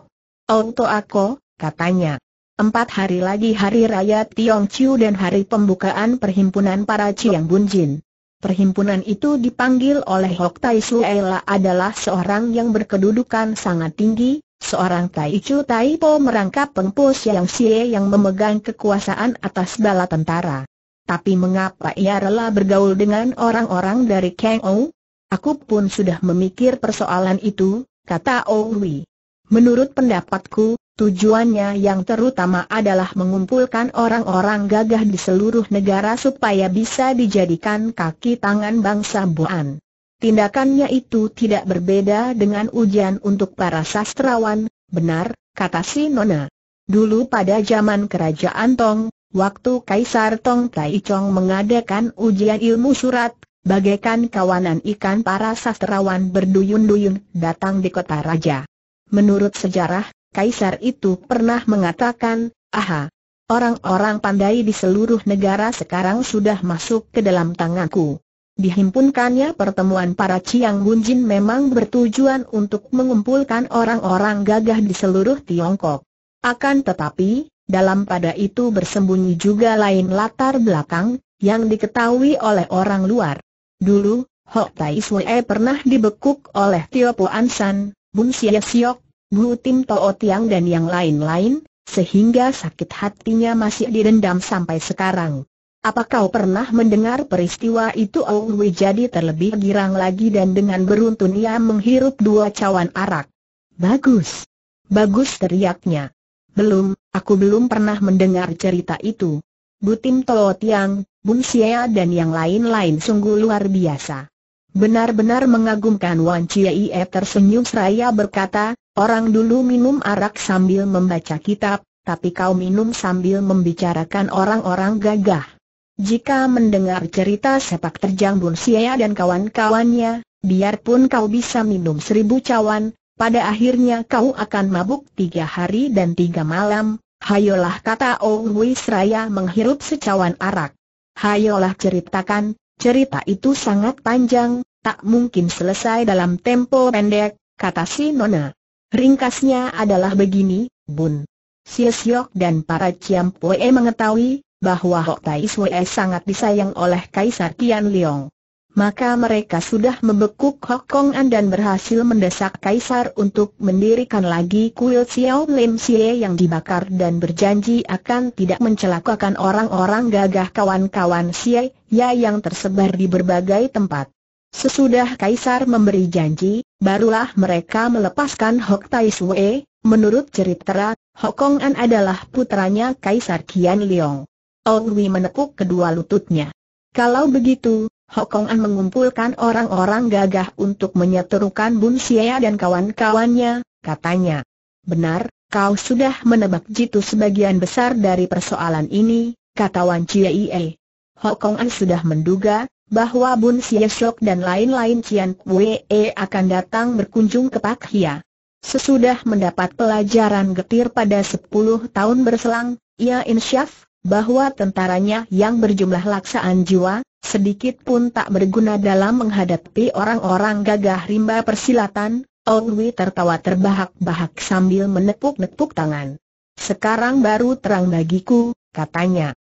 A: Auto ako, katanya. Empat hari lagi hari raya Tiong Chiu dan hari pembukaan perhimpunan para Chiang Bunjin. Perhimpunan itu dipanggil oleh Hok Tai Suela adalah seorang yang berkedudukan sangat tinggi, seorang Tai Chu Tai Po merangkap pengpo Siang Sie yang memegang kekuasaan atas bala tentara. Tapi mengapa ia rela bergaul dengan orang-orang dari Kang Ou? Aku pun sudah memikir persoalan itu, kata Owi. Menurut pendapatku, Tujuannya yang terutama adalah mengumpulkan orang-orang gagah di seluruh negara supaya bisa dijadikan kaki tangan bangsa Boan. Tindakannya itu tidak berbeda dengan ujian untuk para sastrawan, benar, kata si Nona. Dulu pada zaman kerajaan Tong, waktu Kaisar Tong Tai mengadakan ujian ilmu surat, bagaikan kawanan ikan para sastrawan berduyun-duyun datang di kota raja. Menurut sejarah, Kaisar itu pernah mengatakan, aha, orang-orang pandai di seluruh negara sekarang sudah masuk ke dalam tanganku. Dihimpunkannya pertemuan para Chiang Bunjin memang bertujuan untuk mengumpulkan orang-orang gagah di seluruh Tiongkok. Akan tetapi, dalam pada itu bersembunyi juga lain latar belakang, yang diketahui oleh orang luar. Dulu, Hok Tai Sue pernah dibekuk oleh Tio Puan Ansan, Bun Sia Siok, Bu Tim Toh Tiang dan yang lain-lain, sehingga sakit hatinya masih didendam sampai sekarang. Apa kau pernah mendengar peristiwa itu Aung jadi terlebih girang lagi dan dengan beruntun ia menghirup dua cawan arak. Bagus. Bagus teriaknya. Belum, aku belum pernah mendengar cerita itu. Tim Toh Tiang, Bun Xia dan yang lain-lain sungguh luar biasa. Benar-benar mengagumkan Wan Ie tersenyum seraya berkata, Orang dulu minum arak sambil membaca kitab, tapi kau minum sambil membicarakan orang-orang gagah. Jika mendengar cerita sepak terjang Bun Siaya dan kawan-kawannya, biarpun kau bisa minum seribu cawan, pada akhirnya kau akan mabuk tiga hari dan tiga malam. Hayolah kata Ong Hui Seraya menghirup secawan arak. Hayolah ceritakan, cerita itu sangat panjang, tak mungkin selesai dalam tempo pendek, kata si Nona. Ringkasnya adalah begini, Bun. Si Siok dan para Ciam Pue mengetahui bahwa Hok Tai Sui sangat disayang oleh Kaisar Tian Leong. Maka mereka sudah membekuk Hok Kong An dan berhasil mendesak Kaisar untuk mendirikan lagi kuil Xiao Lim Sie yang dibakar dan berjanji akan tidak mencelakakan orang-orang gagah kawan-kawan Sie ya yang tersebar di berbagai tempat. Sesudah Kaisar memberi janji, barulah mereka melepaskan Hok Tai Sue, menurut cerita, Hok Kong An adalah putranya Kaisar Qian Liong. Ong Wei menekuk kedua lututnya. Kalau begitu, Hok Kong An mengumpulkan orang-orang gagah untuk menyeterukan Bun Xia dan kawan-kawannya, katanya. Benar, kau sudah menebak jitu sebagian besar dari persoalan ini, kata Wan Chiaie. Hok Kong An sudah menduga, bahwa Bun Sia Shok dan lain-lain Cian Wee akan datang berkunjung ke Pak Hia. Sesudah mendapat pelajaran getir pada 10 tahun berselang, ia insyaf bahwa tentaranya yang berjumlah laksaan jiwa, sedikit pun tak berguna dalam menghadapi orang-orang gagah rimba persilatan, Ong Wei tertawa terbahak-bahak sambil menepuk-nepuk tangan. Sekarang baru terang bagiku, katanya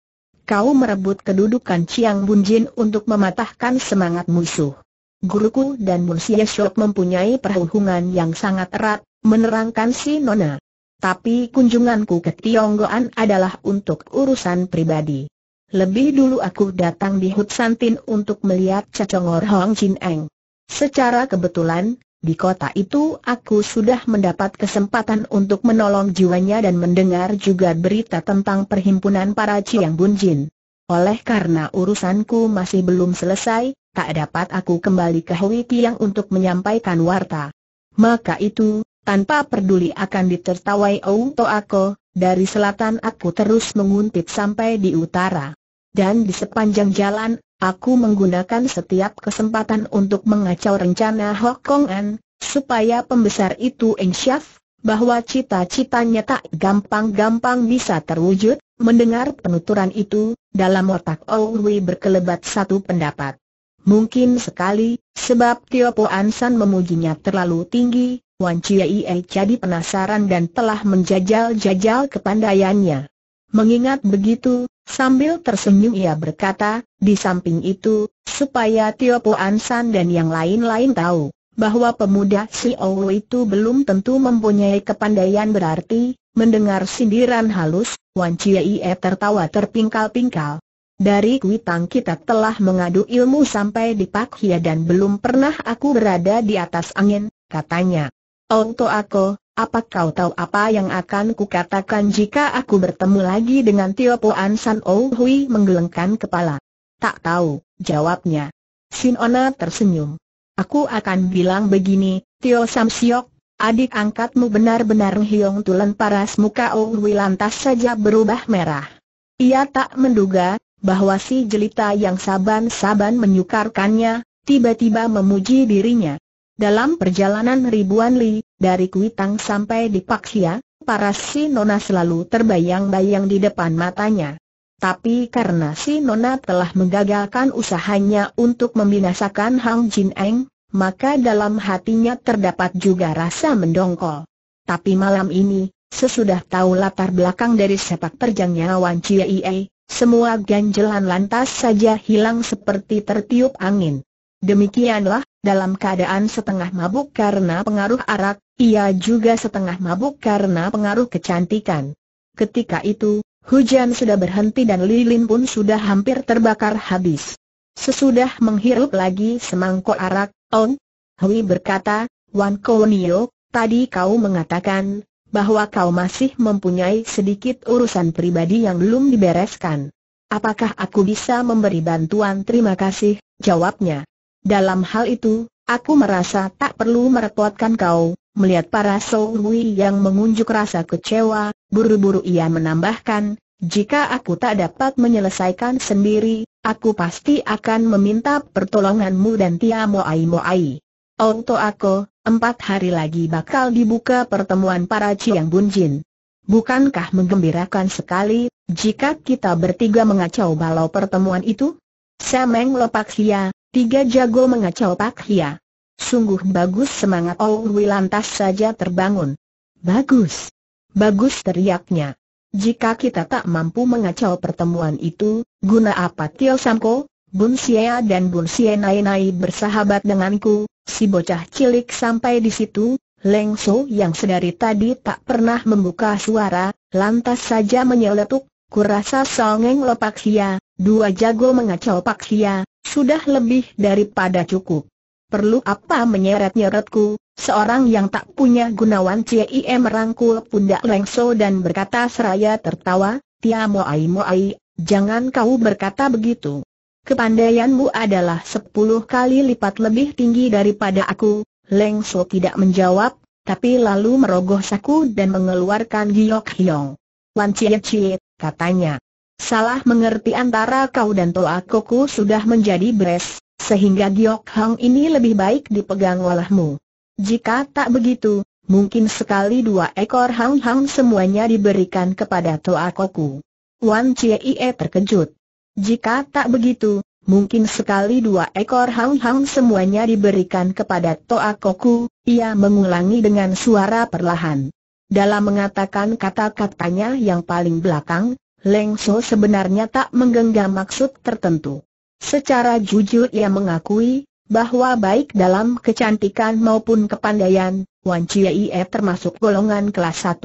A: kau merebut kedudukan Chiang Bunjin untuk mematahkan semangat musuh. Guruku dan Musia Shok mempunyai perhubungan yang sangat erat, menerangkan si Nona. Tapi kunjunganku ke Tionggoan adalah untuk urusan pribadi. Lebih dulu aku datang di Hutsantin untuk melihat Cacongor Hong Jin Eng. Secara kebetulan, di kota itu aku sudah mendapat kesempatan untuk menolong jiwanya dan mendengar juga berita tentang perhimpunan para Ciang Bunjin. Oleh karena urusanku masih belum selesai, tak dapat aku kembali ke Hui Tiang untuk menyampaikan warta. Maka itu, tanpa peduli akan ditertawai ou Outo ako, dari selatan aku terus menguntit sampai di utara. Dan di sepanjang jalan Aku menggunakan setiap kesempatan untuk mengacau rencana Kong An, supaya pembesar itu insyaf, bahwa cita-citanya tak gampang-gampang bisa terwujud, mendengar penuturan itu, dalam otak Owi berkelebat satu pendapat. Mungkin sekali, sebab Tio Po Ansan memujinya terlalu tinggi, Wan Ie jadi penasaran dan telah menjajal-jajal kepandaiannya. Mengingat begitu, sambil tersenyum ia berkata, di samping itu, supaya Tio Po Ansan dan yang lain-lain tahu bahwa pemuda si Owu itu belum tentu mempunyai kepandaian berarti, mendengar sindiran halus, Wan Ie tertawa terpingkal-pingkal. Dari Kuitang kita telah mengadu ilmu sampai di Pak Hia dan belum pernah aku berada di atas angin, katanya. Onto aku, apa kau tahu apa yang akan kukatakan jika aku bertemu lagi dengan Tio Poan San Oh Hui menggelengkan kepala? Tak tahu, jawabnya. Sin Ona tersenyum. Aku akan bilang begini, Tio Sam Siok, adik angkatmu benar-benar hiong tulen paras muka Oh Hui lantas saja berubah merah. Ia tak menduga, bahwa si jelita yang saban-saban menyukarkannya, tiba-tiba memuji dirinya. Dalam perjalanan ribuan li, dari Kuitang sampai di Paksia, para si Nona selalu terbayang-bayang di depan matanya. Tapi karena si Nona telah menggagalkan usahanya untuk membinasakan Hang Jin Eng, maka dalam hatinya terdapat juga rasa mendongkol. Tapi malam ini, sesudah tahu latar belakang dari sepak terjangnya Wan Chiei, semua ganjelan lantas saja hilang seperti tertiup angin. Demikianlah, dalam keadaan setengah mabuk karena pengaruh arak, ia juga setengah mabuk karena pengaruh kecantikan. Ketika itu, hujan sudah berhenti dan lilin pun sudah hampir terbakar habis. Sesudah menghirup lagi semangkuk arak, Ong Hui berkata, Wan Konyo, tadi kau mengatakan bahwa kau masih mempunyai sedikit urusan pribadi yang belum dibereskan. Apakah aku bisa memberi bantuan? Terima kasih, jawabnya. Dalam hal itu, aku merasa tak perlu merepotkan kau. Melihat para Sohui yang mengunjuk rasa kecewa, buru-buru ia menambahkan, jika aku tak dapat menyelesaikan sendiri, aku pasti akan meminta pertolonganmu dan Tia Moai Moai. Auto aku, empat hari lagi bakal dibuka pertemuan para Ciang Bunjin. Bukankah menggembirakan sekali, jika kita bertiga mengacau balau pertemuan itu? Sameng Lopak Sia, Tiga jago mengacau Pak Hia. Sungguh bagus semangat Ong lantas saja terbangun. Bagus. Bagus teriaknya. Jika kita tak mampu mengacau pertemuan itu, guna apa Tio Samko, Bun Sia dan Bun Xie Nai bersahabat denganku, si bocah cilik sampai di situ, Leng So yang sedari tadi tak pernah membuka suara, lantas saja menyeletuk, kurasa Songeng Lo Pak Hia, dua jago mengacau Pak Hia, sudah lebih daripada cukup. Perlu apa menyeret-nyeretku, seorang yang tak punya gunawan CIE merangkul pundak Lengso dan berkata seraya tertawa, Tia Moai Moai, jangan kau berkata begitu. Kepandaianmu adalah sepuluh kali lipat lebih tinggi daripada aku, Lengso tidak menjawab, tapi lalu merogoh saku dan mengeluarkan giok hiong. Wan Cie Cie, katanya. Salah mengerti antara kau dan Toa Koku sudah menjadi beres, sehingga Giok Hang ini lebih baik dipegang olehmu. Jika tak begitu, mungkin sekali dua ekor Hang Hang semuanya diberikan kepada Toa Koku. Wan Chie terkejut. Jika tak begitu, mungkin sekali dua ekor Hang Hang semuanya diberikan kepada Toa Koku, ia mengulangi dengan suara perlahan. Dalam mengatakan kata-katanya yang paling belakang, Leng So sebenarnya tak menggenggam maksud tertentu. Secara jujur ia mengakui, bahwa baik dalam kecantikan maupun kepandaian, Wan Ie termasuk golongan kelas 1.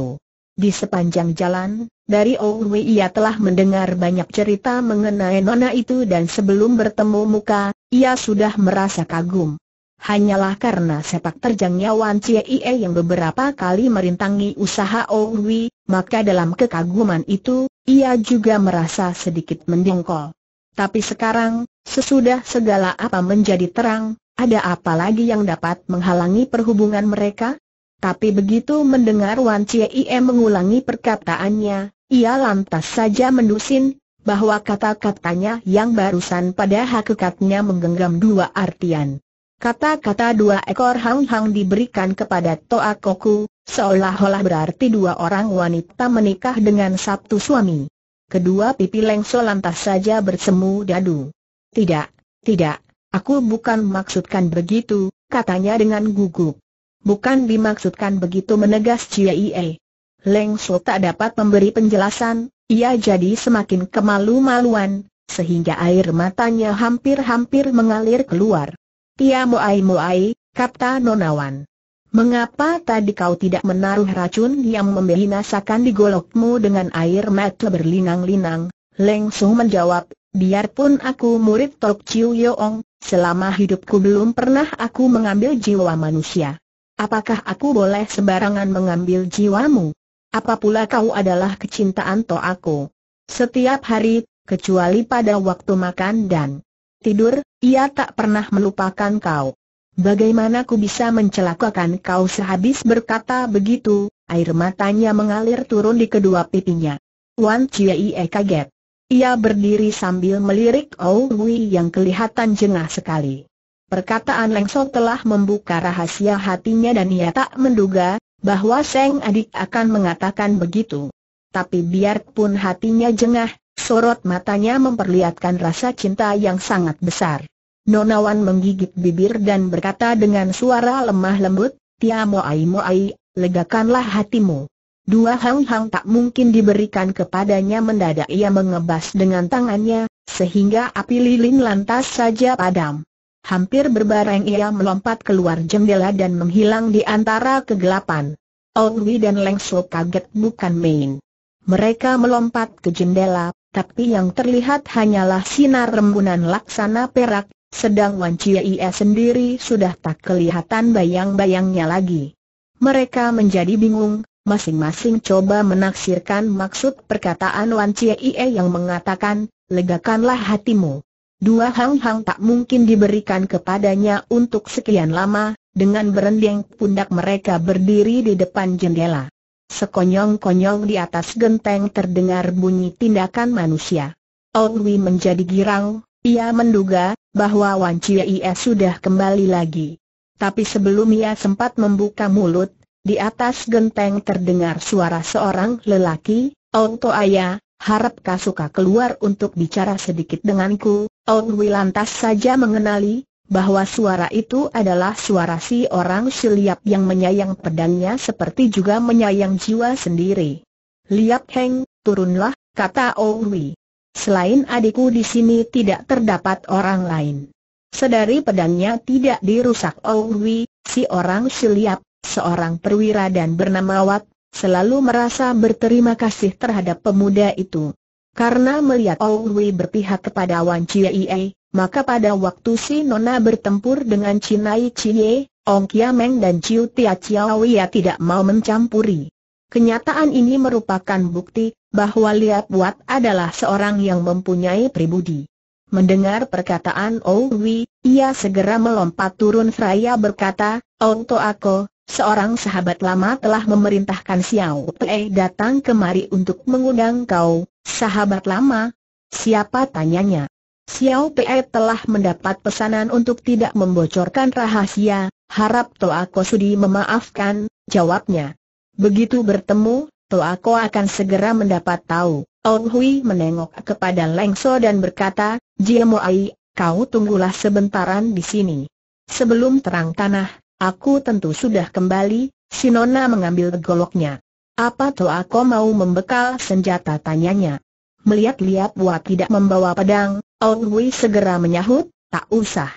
A: Di sepanjang jalan, dari Owe ia telah mendengar banyak cerita mengenai nona itu dan sebelum bertemu muka, ia sudah merasa kagum. Hanyalah karena sepak terjangnya Wan Ie yang beberapa kali merintangi usaha Owe, maka dalam kekaguman itu, ia juga merasa sedikit mendengkol. Tapi sekarang, sesudah segala apa menjadi terang, ada apa lagi yang dapat menghalangi perhubungan mereka? Tapi begitu mendengar Wan Chie mengulangi perkataannya, ia lantas saja mendusin, bahwa kata-katanya yang barusan pada hakikatnya menggenggam dua artian. Kata-kata dua ekor hang-hang diberikan kepada Toa Koku, Seolah-olah berarti dua orang wanita menikah dengan satu suami. Kedua pipi Lengso lantas saja bersemu dadu. Tidak, tidak, aku bukan maksudkan begitu, katanya dengan gugup. Bukan dimaksudkan begitu menegas Ie. Lengso tak dapat memberi penjelasan, ia jadi semakin kemalu-maluan, sehingga air matanya hampir-hampir mengalir keluar. Tia Moai Moai, kata Nonawan. Mengapa tadi kau tidak menaruh racun yang membinasakan di golokmu dengan air mata berlinang-linang? Leng Su menjawab, biarpun aku murid Tok Chiu Yeong, selama hidupku belum pernah aku mengambil jiwa manusia. Apakah aku boleh sembarangan mengambil jiwamu? Apa pula kau adalah kecintaan to aku? Setiap hari, kecuali pada waktu makan dan tidur, ia tak pernah melupakan kau. Bagaimana ku bisa mencelakakan kau sehabis berkata begitu, air matanya mengalir turun di kedua pipinya. Wan Chiei kaget. Ia berdiri sambil melirik Ou Hui yang kelihatan jengah sekali. Perkataan Leng So telah membuka rahasia hatinya dan ia tak menduga bahwa Seng adik akan mengatakan begitu. Tapi biarpun hatinya jengah, sorot matanya memperlihatkan rasa cinta yang sangat besar. Nonawan menggigit bibir dan berkata dengan suara lemah lembut, Tia Moai Moai, legakanlah hatimu. Dua hang-hang tak mungkin diberikan kepadanya mendadak ia mengebas dengan tangannya, sehingga api lilin lantas saja padam. Hampir berbareng ia melompat keluar jendela dan menghilang di antara kegelapan. Wi dan Lengso kaget bukan main. Mereka melompat ke jendela, tapi yang terlihat hanyalah sinar rembulan laksana perak, sedang Wan Ie sendiri sudah tak kelihatan bayang-bayangnya lagi. Mereka menjadi bingung, masing-masing coba menaksirkan maksud perkataan Wan Ie yang mengatakan, legakanlah hatimu. Dua hang-hang tak mungkin diberikan kepadanya untuk sekian lama, dengan berendeng pundak mereka berdiri di depan jendela. Sekonyong-konyong di atas genteng terdengar bunyi tindakan manusia. Wi menjadi girang, ia menduga bahwa Wan Ie sudah kembali lagi. Tapi sebelum ia sempat membuka mulut, di atas genteng terdengar suara seorang lelaki, To Ayah, harap Kasuka keluar untuk bicara sedikit denganku. Wi lantas saja mengenali bahwa suara itu adalah suara si orang siliap yang menyayang pedangnya seperti juga menyayang jiwa sendiri. Liap Heng, turunlah, kata Wi. Selain adikku di sini tidak terdapat orang lain. Sedari pedangnya tidak dirusak Owi, oh, si orang siliap, seorang perwira dan bernama Wat, selalu merasa berterima kasih terhadap pemuda itu. Karena melihat Owi oh, berpihak kepada Wan Chie, maka pada waktu si Nona bertempur dengan Chinai Chie, Ong Kiameng dan Chiu Tia ia tidak mau mencampuri. Kenyataan ini merupakan bukti bahwa Liap Wat adalah seorang yang mempunyai pribudi. Mendengar perkataan Owi, ia segera melompat turun seraya berkata, Onto aku, seorang sahabat lama telah memerintahkan Xiao Pei datang kemari untuk mengundang kau, sahabat lama. Siapa tanyanya? Xiao Pei telah mendapat pesanan untuk tidak membocorkan rahasia, harap Toako sudi memaafkan, jawabnya. Begitu bertemu, Toa Ko akan segera mendapat tahu. Ong Hui menengok kepada Leng So dan berkata, Jia Mo Ai, kau tunggulah sebentaran di sini. Sebelum terang tanah, aku tentu sudah kembali, Sinona mengambil goloknya. Apa Toa aku mau membekal senjata tanyanya? Melihat lihat Wah tidak membawa pedang, Ong Hui segera menyahut, tak usah.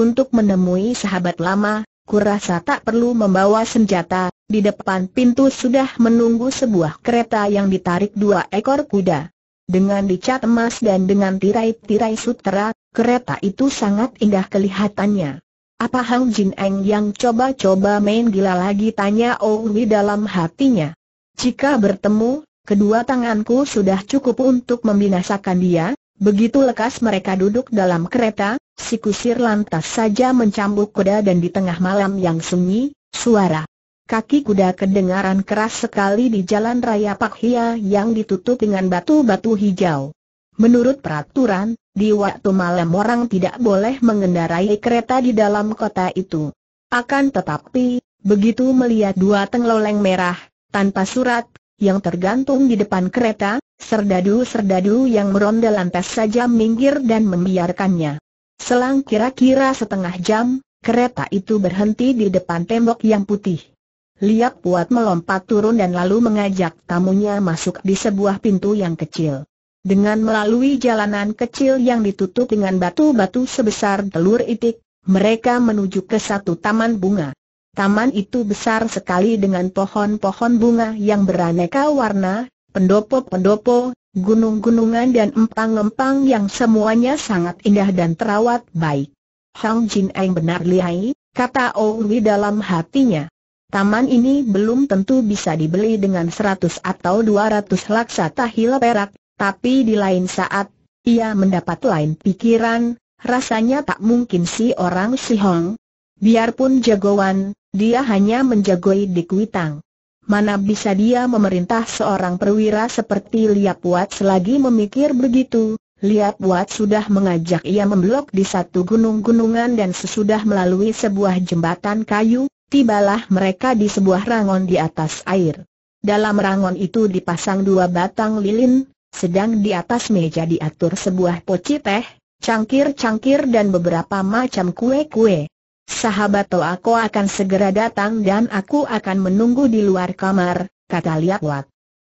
A: Untuk menemui sahabat lama, Kurasa tak perlu membawa senjata, di depan pintu sudah menunggu sebuah kereta yang ditarik dua ekor kuda. Dengan dicat emas dan dengan tirai-tirai sutera, kereta itu sangat indah kelihatannya. Apa Hang Jin Eng yang coba-coba main gila lagi tanya Owi dalam hatinya. Jika bertemu, kedua tanganku sudah cukup untuk membinasakan dia, Begitu lekas mereka duduk dalam kereta, si kusir lantas saja mencambuk kuda dan di tengah malam yang sunyi, suara kaki kuda kedengaran keras sekali di jalan raya Pakhia yang ditutup dengan batu-batu hijau. Menurut peraturan, di waktu malam orang tidak boleh mengendarai kereta di dalam kota itu. Akan tetapi, begitu melihat dua tengloleng merah, tanpa surat, yang tergantung di depan kereta, Serdadu-serdadu yang meronda lantas saja minggir dan membiarkannya. Selang kira-kira setengah jam, kereta itu berhenti di depan tembok yang putih. Liap Puat melompat turun dan lalu mengajak tamunya masuk di sebuah pintu yang kecil. Dengan melalui jalanan kecil yang ditutup dengan batu-batu sebesar telur itik, mereka menuju ke satu taman bunga. Taman itu besar sekali dengan pohon-pohon bunga yang beraneka warna, pendopo-pendopo, gunung-gunungan dan empang-empang yang semuanya sangat indah dan terawat baik. Hong Jin Eng benar lihai, kata Owi dalam hatinya. Taman ini belum tentu bisa dibeli dengan 100 atau 200 laksa tahil perak, tapi di lain saat, ia mendapat lain pikiran, rasanya tak mungkin si orang si Hong. Biarpun jagoan, dia hanya menjagoi di Kuitang. Mana bisa dia memerintah seorang perwira seperti Liap Wat selagi memikir begitu, Liap Wat sudah mengajak ia memblok di satu gunung-gunungan dan sesudah melalui sebuah jembatan kayu, tibalah mereka di sebuah rangon di atas air. Dalam rangon itu dipasang dua batang lilin, sedang di atas meja diatur sebuah poci teh, cangkir-cangkir dan beberapa macam kue-kue. Sahabat aku akan segera datang dan aku akan menunggu di luar kamar, kata Liat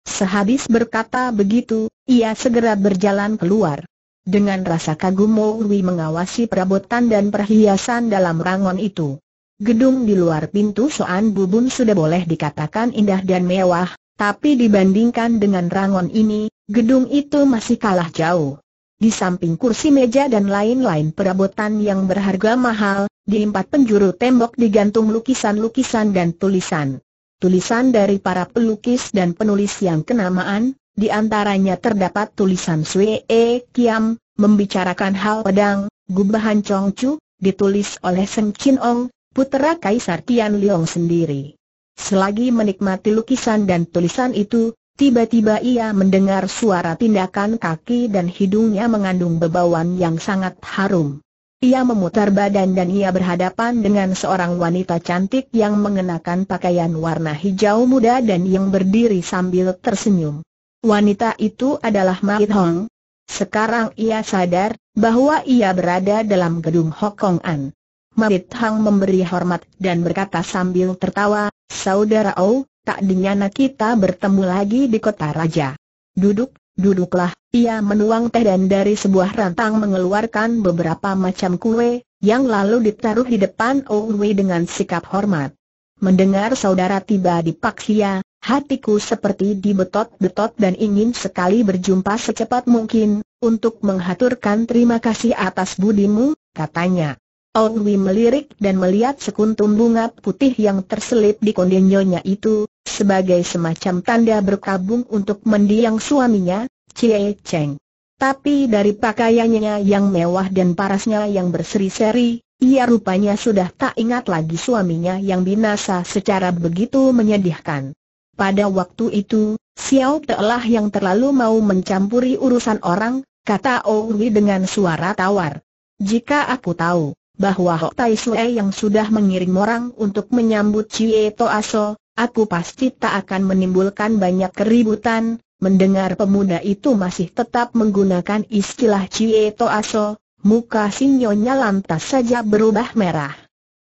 A: Sehabis berkata begitu, ia segera berjalan keluar. Dengan rasa kagum Mo mengawasi perabotan dan perhiasan dalam rangon itu. Gedung di luar pintu Soan Bubun sudah boleh dikatakan indah dan mewah, tapi dibandingkan dengan rangon ini, gedung itu masih kalah jauh di samping kursi meja dan lain-lain perabotan yang berharga mahal, di empat penjuru tembok digantung lukisan-lukisan dan tulisan. Tulisan dari para pelukis dan penulis yang kenamaan, di antaranya terdapat tulisan Sue E. Kiam, membicarakan hal pedang, gubahan Chong Chu, ditulis oleh Seng Chin Ong, putera Kaisar Tian Leong sendiri. Selagi menikmati lukisan dan tulisan itu, Tiba-tiba ia mendengar suara tindakan kaki dan hidungnya mengandung bebauan yang sangat harum. Ia memutar badan dan ia berhadapan dengan seorang wanita cantik yang mengenakan pakaian warna hijau muda dan yang berdiri sambil tersenyum. Wanita itu adalah Mait Hong. Sekarang ia sadar bahwa ia berada dalam gedung Hokong An. Mait Hong memberi hormat dan berkata sambil tertawa, Saudara Ou tak dinyana kita bertemu lagi di kota raja. Duduk, duduklah, ia menuang teh dan dari sebuah rantang mengeluarkan beberapa macam kue, yang lalu ditaruh di depan Owe dengan sikap hormat. Mendengar saudara tiba di Paksia, hatiku seperti dibetot-betot dan ingin sekali berjumpa secepat mungkin, untuk menghaturkan terima kasih atas budimu, katanya. Oldwi melirik dan melihat sekuntum bunga putih yang terselip di kondonyonya itu, sebagai semacam tanda berkabung untuk mendiang suaminya, Cie Cheng. Tapi dari pakaiannya yang mewah dan parasnya yang berseri-seri, ia rupanya sudah tak ingat lagi suaminya yang binasa secara begitu menyedihkan. Pada waktu itu, Xiao Telah yang terlalu mau mencampuri urusan orang, kata Owi dengan suara tawar. Jika aku tahu, bahwa Hok Tai Sue yang sudah mengirim orang untuk menyambut Cie To Aso, aku pasti tak akan menimbulkan banyak keributan. Mendengar pemuda itu masih tetap menggunakan istilah Cie To Aso, muka sinyonya lantas saja berubah merah.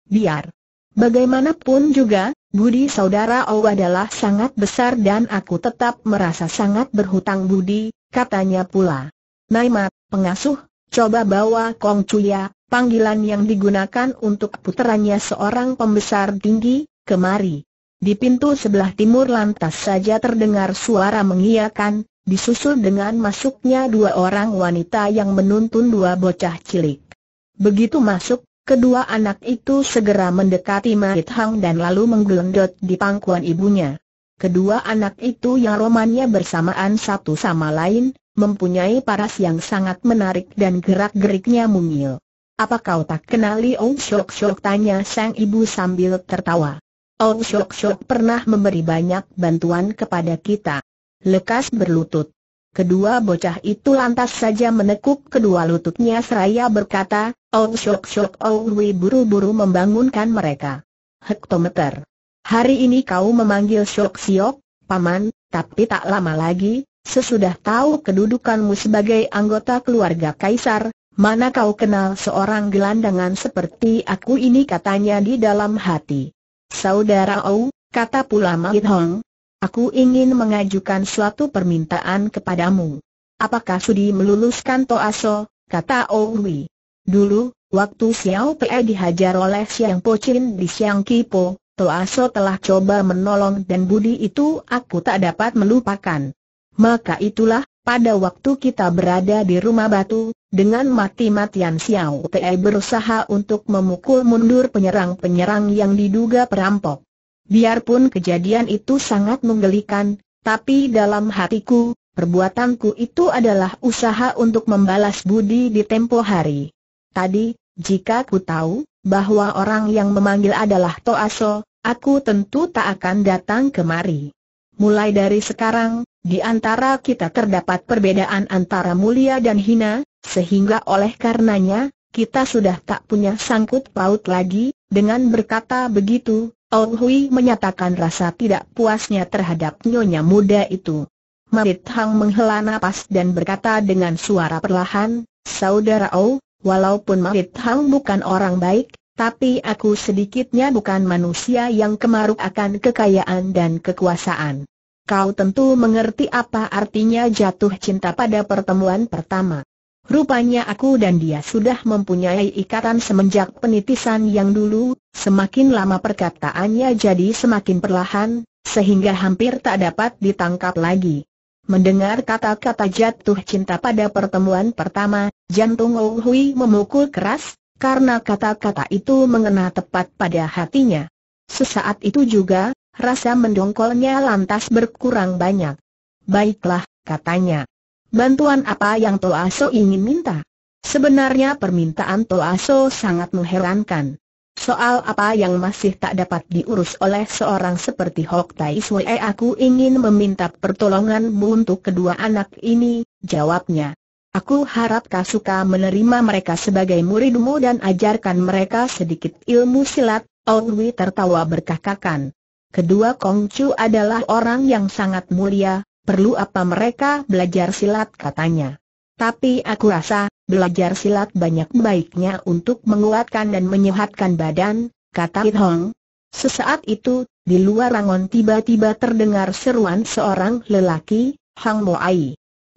A: Biar. Bagaimanapun juga, budi saudara O adalah sangat besar dan aku tetap merasa sangat berhutang budi, katanya pula. Naimat, pengasuh, Coba bawa Kong panggilan yang digunakan untuk putranya seorang pembesar tinggi, kemari. Di pintu sebelah timur lantas saja terdengar suara mengiakan, disusul dengan masuknya dua orang wanita yang menuntun dua bocah cilik. Begitu masuk, kedua anak itu segera mendekati Mahit Hang dan lalu menggelendot di pangkuan ibunya. Kedua anak itu yang romannya bersamaan satu sama lain, mempunyai paras yang sangat menarik dan gerak-geriknya mungil. Apa kau tak kenali Ong Shok Shok tanya sang ibu sambil tertawa. Ong Shok Shok pernah memberi banyak bantuan kepada kita. Lekas berlutut. Kedua bocah itu lantas saja menekuk kedua lututnya seraya berkata, Ong Shok Shok Ong Wei buru-buru membangunkan mereka. Hektometer. Hari ini kau memanggil Shok Siok, paman, tapi tak lama lagi, sesudah tahu kedudukanmu sebagai anggota keluarga Kaisar, mana kau kenal seorang gelandangan seperti aku ini katanya di dalam hati. Saudara Ou kata pula Mahit Hong, aku ingin mengajukan suatu permintaan kepadamu. Apakah sudi meluluskan Toaso, kata Ou Hui. Dulu, waktu Xiao Pei dihajar oleh Siang Po Chin di Xiang Kipo, Toaso telah coba menolong dan budi itu aku tak dapat melupakan. Maka itulah, pada waktu kita berada di rumah batu, dengan mati-matian Xiao Te berusaha untuk memukul mundur penyerang-penyerang yang diduga perampok. Biarpun kejadian itu sangat menggelikan, tapi dalam hatiku, perbuatanku itu adalah usaha untuk membalas budi di tempo hari. Tadi, jika ku tahu bahwa orang yang memanggil adalah Toaso, aku tentu tak akan datang kemari. Mulai dari sekarang, di antara kita terdapat perbedaan antara mulia dan hina, sehingga oleh karenanya, kita sudah tak punya sangkut paut lagi, dengan berkata begitu, Ou oh Hui menyatakan rasa tidak puasnya terhadap nyonya muda itu. Merit Hang menghela napas dan berkata dengan suara perlahan, Saudara O, oh, walaupun Merit Hang bukan orang baik, tapi aku sedikitnya bukan manusia yang kemaruk akan kekayaan dan kekuasaan. Kau tentu mengerti apa artinya jatuh cinta pada pertemuan pertama. Rupanya aku dan dia sudah mempunyai ikatan semenjak penitisan yang dulu, semakin lama perkataannya jadi semakin perlahan, sehingga hampir tak dapat ditangkap lagi. Mendengar kata-kata jatuh cinta pada pertemuan pertama, jantung Ouhui Hui memukul keras, karena kata-kata itu mengena tepat pada hatinya. Sesaat itu juga, rasa mendongkolnya lantas berkurang banyak. Baiklah, katanya. Bantuan apa yang Toaso ingin minta? Sebenarnya permintaan Toaso sangat mengherankan. Soal apa yang masih tak dapat diurus oleh seorang seperti Hok Tai Sui, eh, aku ingin meminta pertolonganmu untuk kedua anak ini, jawabnya. Aku harap kau suka menerima mereka sebagai muridmu dan ajarkan mereka sedikit ilmu silat, Ong Wei tertawa berkakakan. Kedua Kong Chu adalah orang yang sangat mulia, perlu apa mereka belajar silat katanya. Tapi aku rasa, belajar silat banyak baiknya untuk menguatkan dan menyehatkan badan, kata It Hong. Sesaat itu, di luar rangon tiba-tiba terdengar seruan seorang lelaki, Hang Moai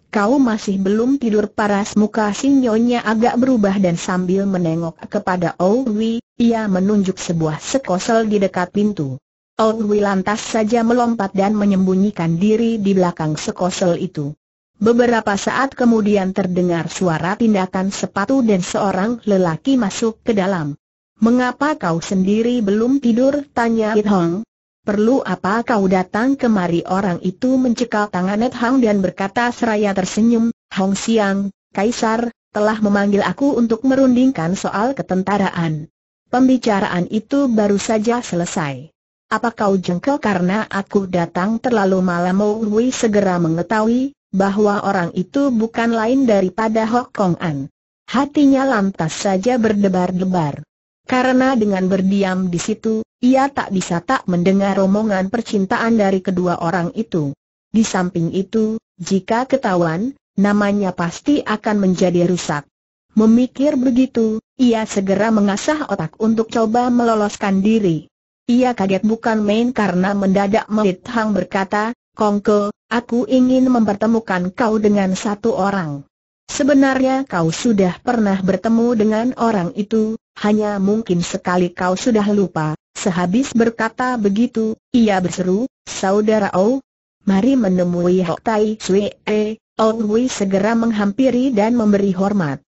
A: kau masih belum tidur paras muka sinyonya agak berubah dan sambil menengok kepada Owi, oh ia menunjuk sebuah sekosel di dekat pintu. Owi oh lantas saja melompat dan menyembunyikan diri di belakang sekosel itu. Beberapa saat kemudian terdengar suara tindakan sepatu dan seorang lelaki masuk ke dalam. Mengapa kau sendiri belum tidur? tanya It Hong. Perlu apa kau datang kemari orang itu mencekal tangan Net Hang dan berkata seraya tersenyum, Hong Siang, Kaisar, telah memanggil aku untuk merundingkan soal ketentaraan. Pembicaraan itu baru saja selesai. Apa kau jengkel karena aku datang terlalu malam? Wei segera mengetahui bahwa orang itu bukan lain daripada Hok Kong An. Hatinya lantas saja berdebar-debar. Karena dengan berdiam di situ, ia tak bisa tak mendengar romongan percintaan dari kedua orang itu. Di samping itu, jika ketahuan, namanya pasti akan menjadi rusak. Memikir begitu, ia segera mengasah otak untuk coba meloloskan diri. Ia kaget bukan main karena mendadak Melit Hang berkata, Kongko, aku ingin mempertemukan kau dengan satu orang. Sebenarnya kau sudah pernah bertemu dengan orang itu, hanya mungkin sekali kau sudah lupa. Sehabis berkata begitu, ia berseru, Saudara Oh, mari menemui Hok Tai Sui E. Ong Wei segera menghampiri dan memberi hormat.